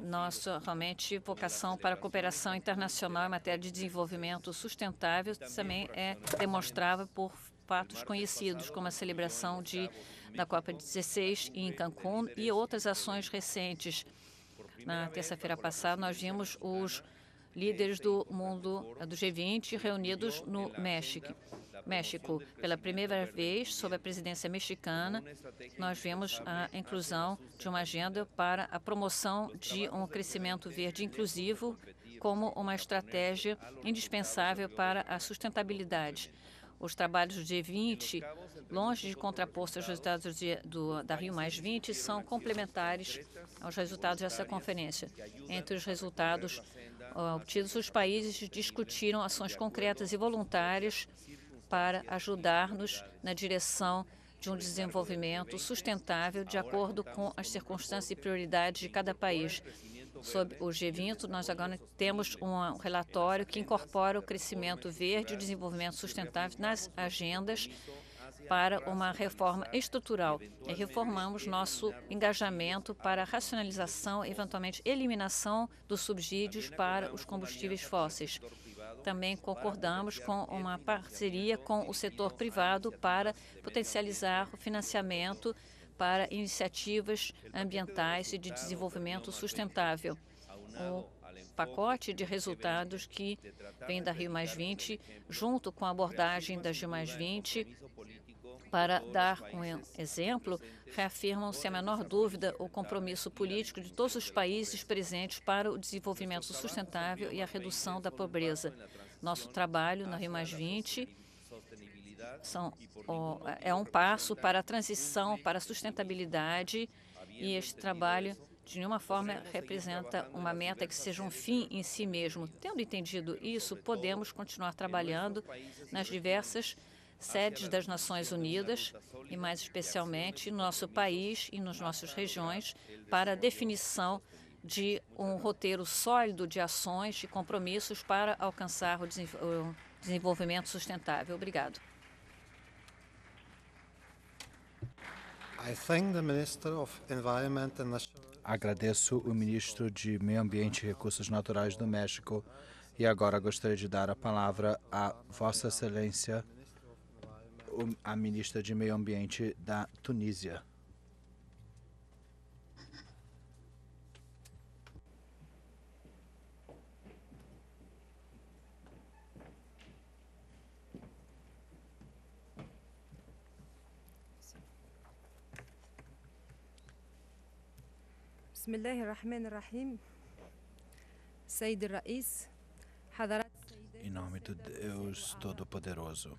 Nossa realmente vocação para a cooperação internacional em matéria de desenvolvimento sustentável também é demonstrada por fatos conhecidos, como a celebração de, da Copa 16 em Cancún e outras ações recentes. Na terça-feira passada, nós vimos os líderes do mundo do G20 reunidos no México. México, pela primeira vez sob a presidência mexicana, nós vemos a inclusão de uma agenda para a promoção de um crescimento verde inclusivo como uma estratégia indispensável para a sustentabilidade. Os trabalhos do G20 longe de contrapor se os resultados do, da Rio são complementares aos resultados dessa conferência. Entre os resultados obtidos, os países discutiram ações concretas e voluntárias para ajudar-nos na direção de um desenvolvimento sustentável de acordo com as circunstâncias e prioridades de cada país. Sob o G20, nós agora temos um relatório que incorpora o crescimento verde e o desenvolvimento sustentável nas agendas para uma reforma estrutural e reformamos nosso engajamento para a racionalização e, eventualmente, eliminação dos subsídios para os combustíveis fósseis. Também concordamos com uma parceria com o setor privado para potencializar o financiamento para iniciativas ambientais e de desenvolvimento sustentável. O pacote de resultados que vem da Rio junto com a abordagem da Rio para dar um exemplo, reafirmam, sem a menor dúvida, o compromisso político de todos os países presentes para o desenvolvimento sustentável e a redução da pobreza. Nosso trabalho na Rio são, é um passo para a transição, para a sustentabilidade e este trabalho de nenhuma forma representa uma meta que seja um fim em si mesmo. Tendo entendido isso, podemos continuar trabalhando nas diversas sedes das Nações Unidas e, mais especialmente, no nosso país e nas nossas regiões, para a definição de um roteiro sólido de ações e compromissos para alcançar o desenvolvimento sustentável. Obrigado. Agradeço o ministro de Meio Ambiente e Recursos Naturais do México. E agora gostaria de dar a palavra a Vossa Excelência a ministra de Meio Ambiente da Tunísia. بسم الله الرحمن الرحيم سيد Em nome do Deus Todo-Poderoso,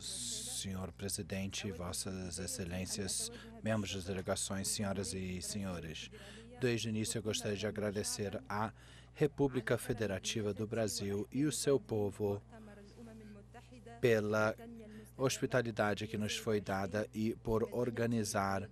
Senhor Presidente, Vossas Excelências, membros das delegações, senhoras e senhores. Desde o início, eu gostaria de agradecer à República Federativa do Brasil e o seu povo pela hospitalidade que nos foi dada e por organizar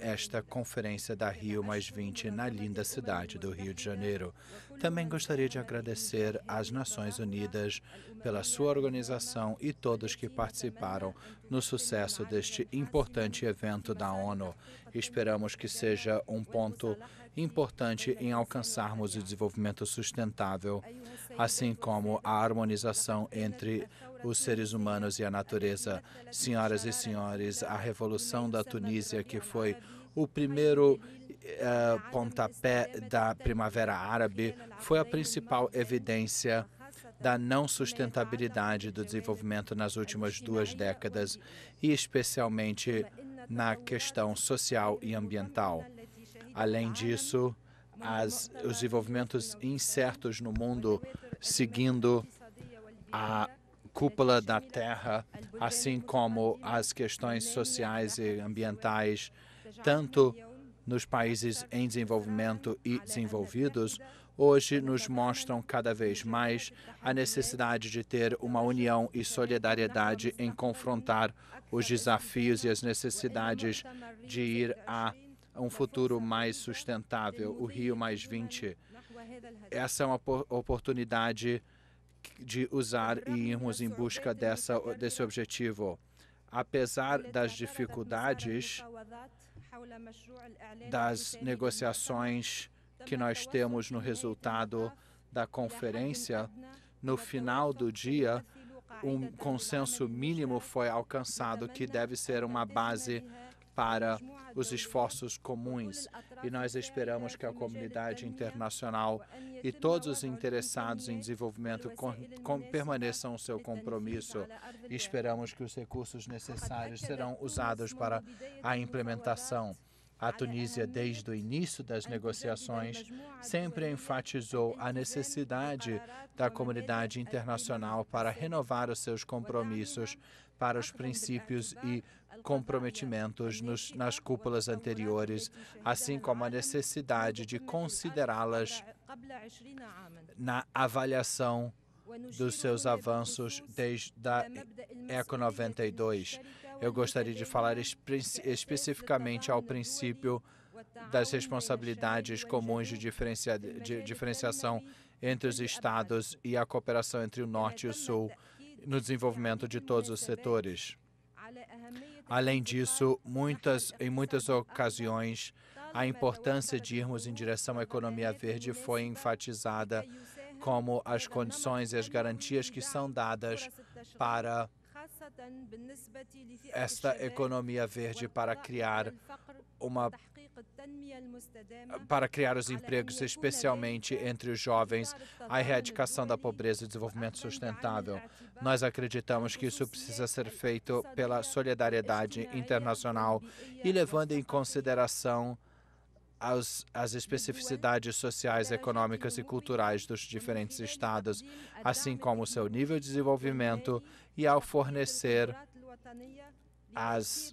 esta conferência da Rio Mais 20 na linda cidade do Rio de Janeiro. Também gostaria de agradecer às Nações Unidas pela sua organização e todos que participaram no sucesso deste importante evento da ONU. Esperamos que seja um ponto importante em alcançarmos o desenvolvimento sustentável, assim como a harmonização entre os seres humanos e a natureza. Senhoras e senhores, a Revolução da Tunísia, que foi o primeiro eh, pontapé da Primavera Árabe, foi a principal evidência da não sustentabilidade do desenvolvimento nas últimas duas décadas, e especialmente na questão social e ambiental. Além disso, as, os desenvolvimentos incertos no mundo, seguindo a cúpula da terra, assim como as questões sociais e ambientais, tanto nos países em desenvolvimento e desenvolvidos, hoje nos mostram cada vez mais a necessidade de ter uma união e solidariedade em confrontar os desafios e as necessidades de ir a um futuro mais sustentável, o Rio Mais 20. Essa é uma oportunidade de usar e irmos em busca dessa, desse objetivo. Apesar das dificuldades das negociações que nós temos no resultado da conferência, no final do dia, um consenso mínimo foi alcançado que deve ser uma base para os esforços comuns e nós esperamos que a comunidade internacional e todos os interessados em desenvolvimento com, com, permaneçam seu compromisso e esperamos que os recursos necessários serão usados para a implementação. A Tunísia, desde o início das negociações, sempre enfatizou a necessidade da comunidade internacional para renovar os seus compromissos para os princípios e comprometimentos nos, nas cúpulas anteriores, assim como a necessidade de considerá-las na avaliação dos seus avanços desde a ECO 92. Eu gostaria de falar especificamente ao princípio das responsabilidades comuns de, diferencia de diferenciação entre os Estados e a cooperação entre o Norte e o Sul no desenvolvimento de todos os setores. Além disso, muitas, em muitas ocasiões, a importância de irmos em direção à economia verde foi enfatizada como as condições e as garantias que são dadas para esta economia verde para criar uma para criar os empregos, especialmente entre os jovens, a erradicação da pobreza e desenvolvimento sustentável. Nós acreditamos que isso precisa ser feito pela solidariedade internacional e levando em consideração as, as especificidades sociais, econômicas e culturais dos diferentes estados, assim como seu nível de desenvolvimento, e ao fornecer as,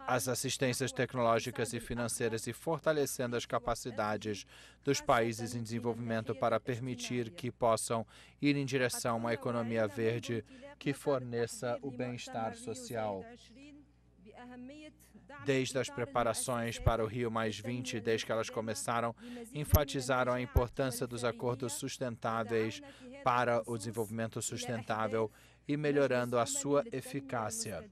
as assistências tecnológicas e financeiras e fortalecendo as capacidades dos países em desenvolvimento para permitir que possam ir em direção a uma economia verde que forneça o bem-estar social. Desde as preparações para o Rio Mais 20, desde que elas começaram, enfatizaram a importância dos acordos sustentáveis para o desenvolvimento sustentável e melhorando a sua eficácia,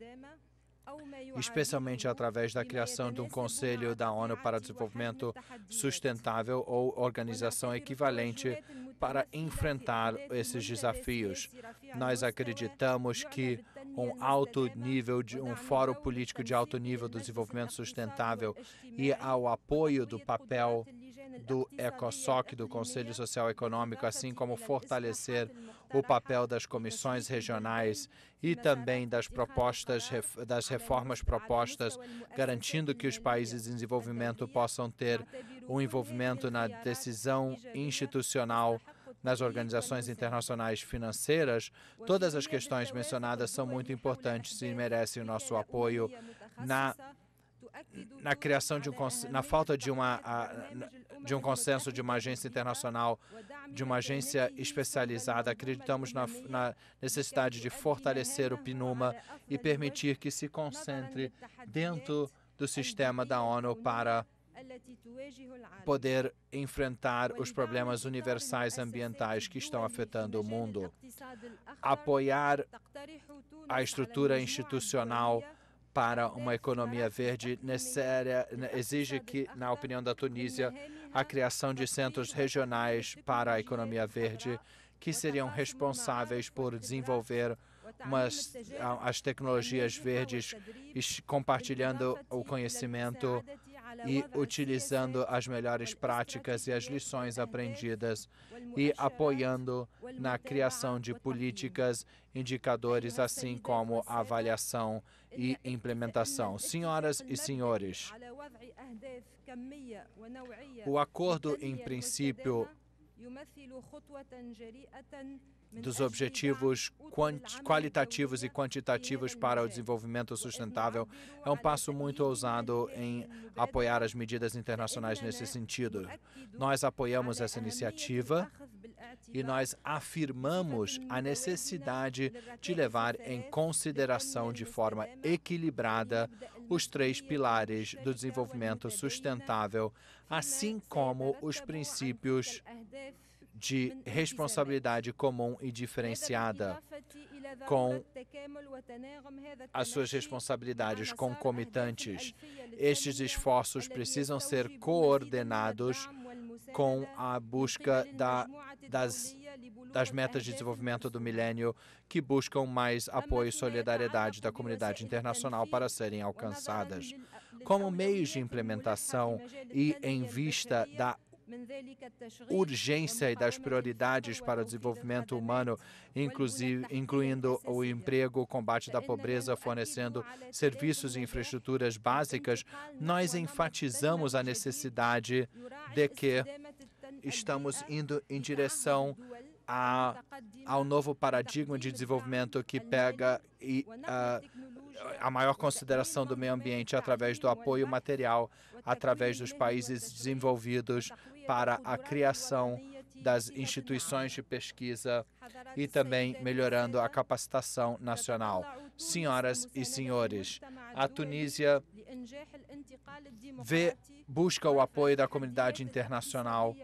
especialmente através da criação de um Conselho da ONU para o Desenvolvimento Sustentável ou organização equivalente para enfrentar esses desafios. Nós acreditamos que um alto nível de um fórum político de alto nível do desenvolvimento sustentável e ao apoio do papel do ECOSOC, do Conselho Social Econômico, assim como fortalecer o papel das comissões regionais e também das propostas das reformas propostas, garantindo que os países em desenvolvimento possam ter um envolvimento na decisão institucional nas organizações internacionais financeiras, todas as questões mencionadas são muito importantes e merecem o nosso apoio na na criação de um na falta de uma de um consenso de uma agência internacional de uma agência especializada acreditamos na, na, necessidade de fortalecer o PNUMA e permitir que se concentre dentro do sistema da ONU para poder enfrentar os problemas universais ambientais que estão afetando o mundo, apoiar a estrutura institucional para uma economia verde necessária exige que, na opinião da Tunísia, a criação de centros regionais para a economia verde que seriam responsáveis por desenvolver umas, as tecnologias verdes, compartilhando o conhecimento e utilizando as melhores práticas e as lições aprendidas e apoiando na criação de políticas, indicadores, assim é como né? avaliação e é, implementação. Senhoras e senhores, o acordo, em princípio, dos objetivos qualitativos e quantitativos para o desenvolvimento sustentável é um passo muito ousado em apoiar as medidas internacionais nesse sentido. Nós apoiamos essa iniciativa e nós afirmamos a necessidade de levar em consideração de forma equilibrada os três pilares do desenvolvimento sustentável, assim como os princípios de responsabilidade comum e diferenciada com as suas responsabilidades concomitantes. Estes esforços precisam ser coordenados com a busca da, das, das metas de desenvolvimento do milênio que buscam mais apoio e solidariedade da comunidade internacional para serem alcançadas. Como meios de implementação e em vista da é urgência é das prioridades para o desenvolvimento humano, inclusive, incluindo é o emprego, o combate da pobreza, fornecendo serviços e infraestruturas básicas, nós enfatizamos a necessidade de que estamos indo em direção a, ao novo paradigma de desenvolvimento que pega e, uh, a maior consideração do meio ambiente através do apoio material, através dos países desenvolvidos, para a criação das instituições de pesquisa e também melhorando a capacitação nacional. Senhoras e senhores, a Tunísia vê, busca o apoio da comunidade internacional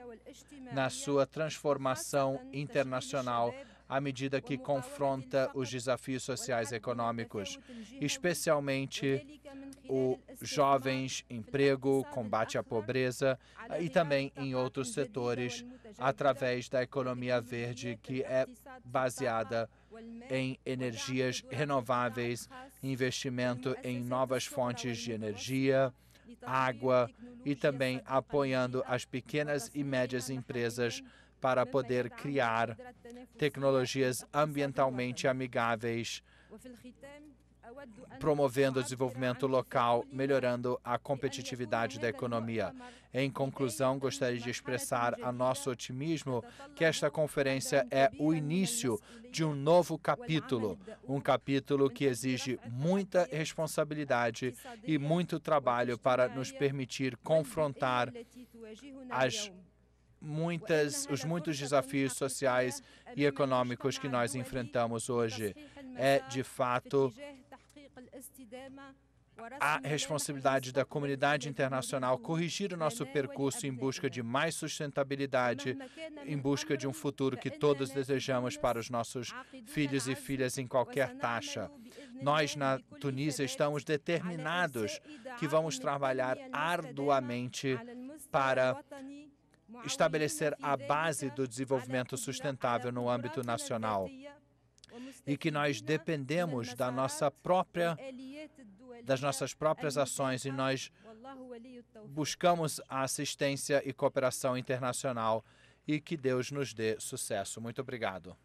na sua transformação internacional à medida que confronta os desafios sociais e econômicos, especialmente o jovens, emprego, combate à pobreza e também em outros setores através da economia verde que é baseada em energias renováveis, investimento em novas fontes de energia, água e também apoiando as pequenas e médias empresas para poder criar tecnologias ambientalmente amigáveis promovendo o desenvolvimento local, melhorando a competitividade da economia. Em conclusão, gostaria de expressar a nosso otimismo que esta conferência é o início de um novo capítulo, um capítulo que exige muita responsabilidade e muito trabalho para nos permitir confrontar as muitas, os muitos desafios sociais e econômicos que nós enfrentamos hoje. É, de fato, a responsabilidade da comunidade internacional corrigir o nosso percurso em busca de mais sustentabilidade, em busca de um futuro que todos desejamos para os nossos filhos e filhas em qualquer taxa. Nós, na Tunísia, estamos determinados que vamos trabalhar arduamente para estabelecer a base do desenvolvimento sustentável no âmbito nacional e que nós dependemos da nossa própria das nossas próprias ações e nós buscamos a assistência e cooperação internacional e que Deus nos dê sucesso. Muito obrigado.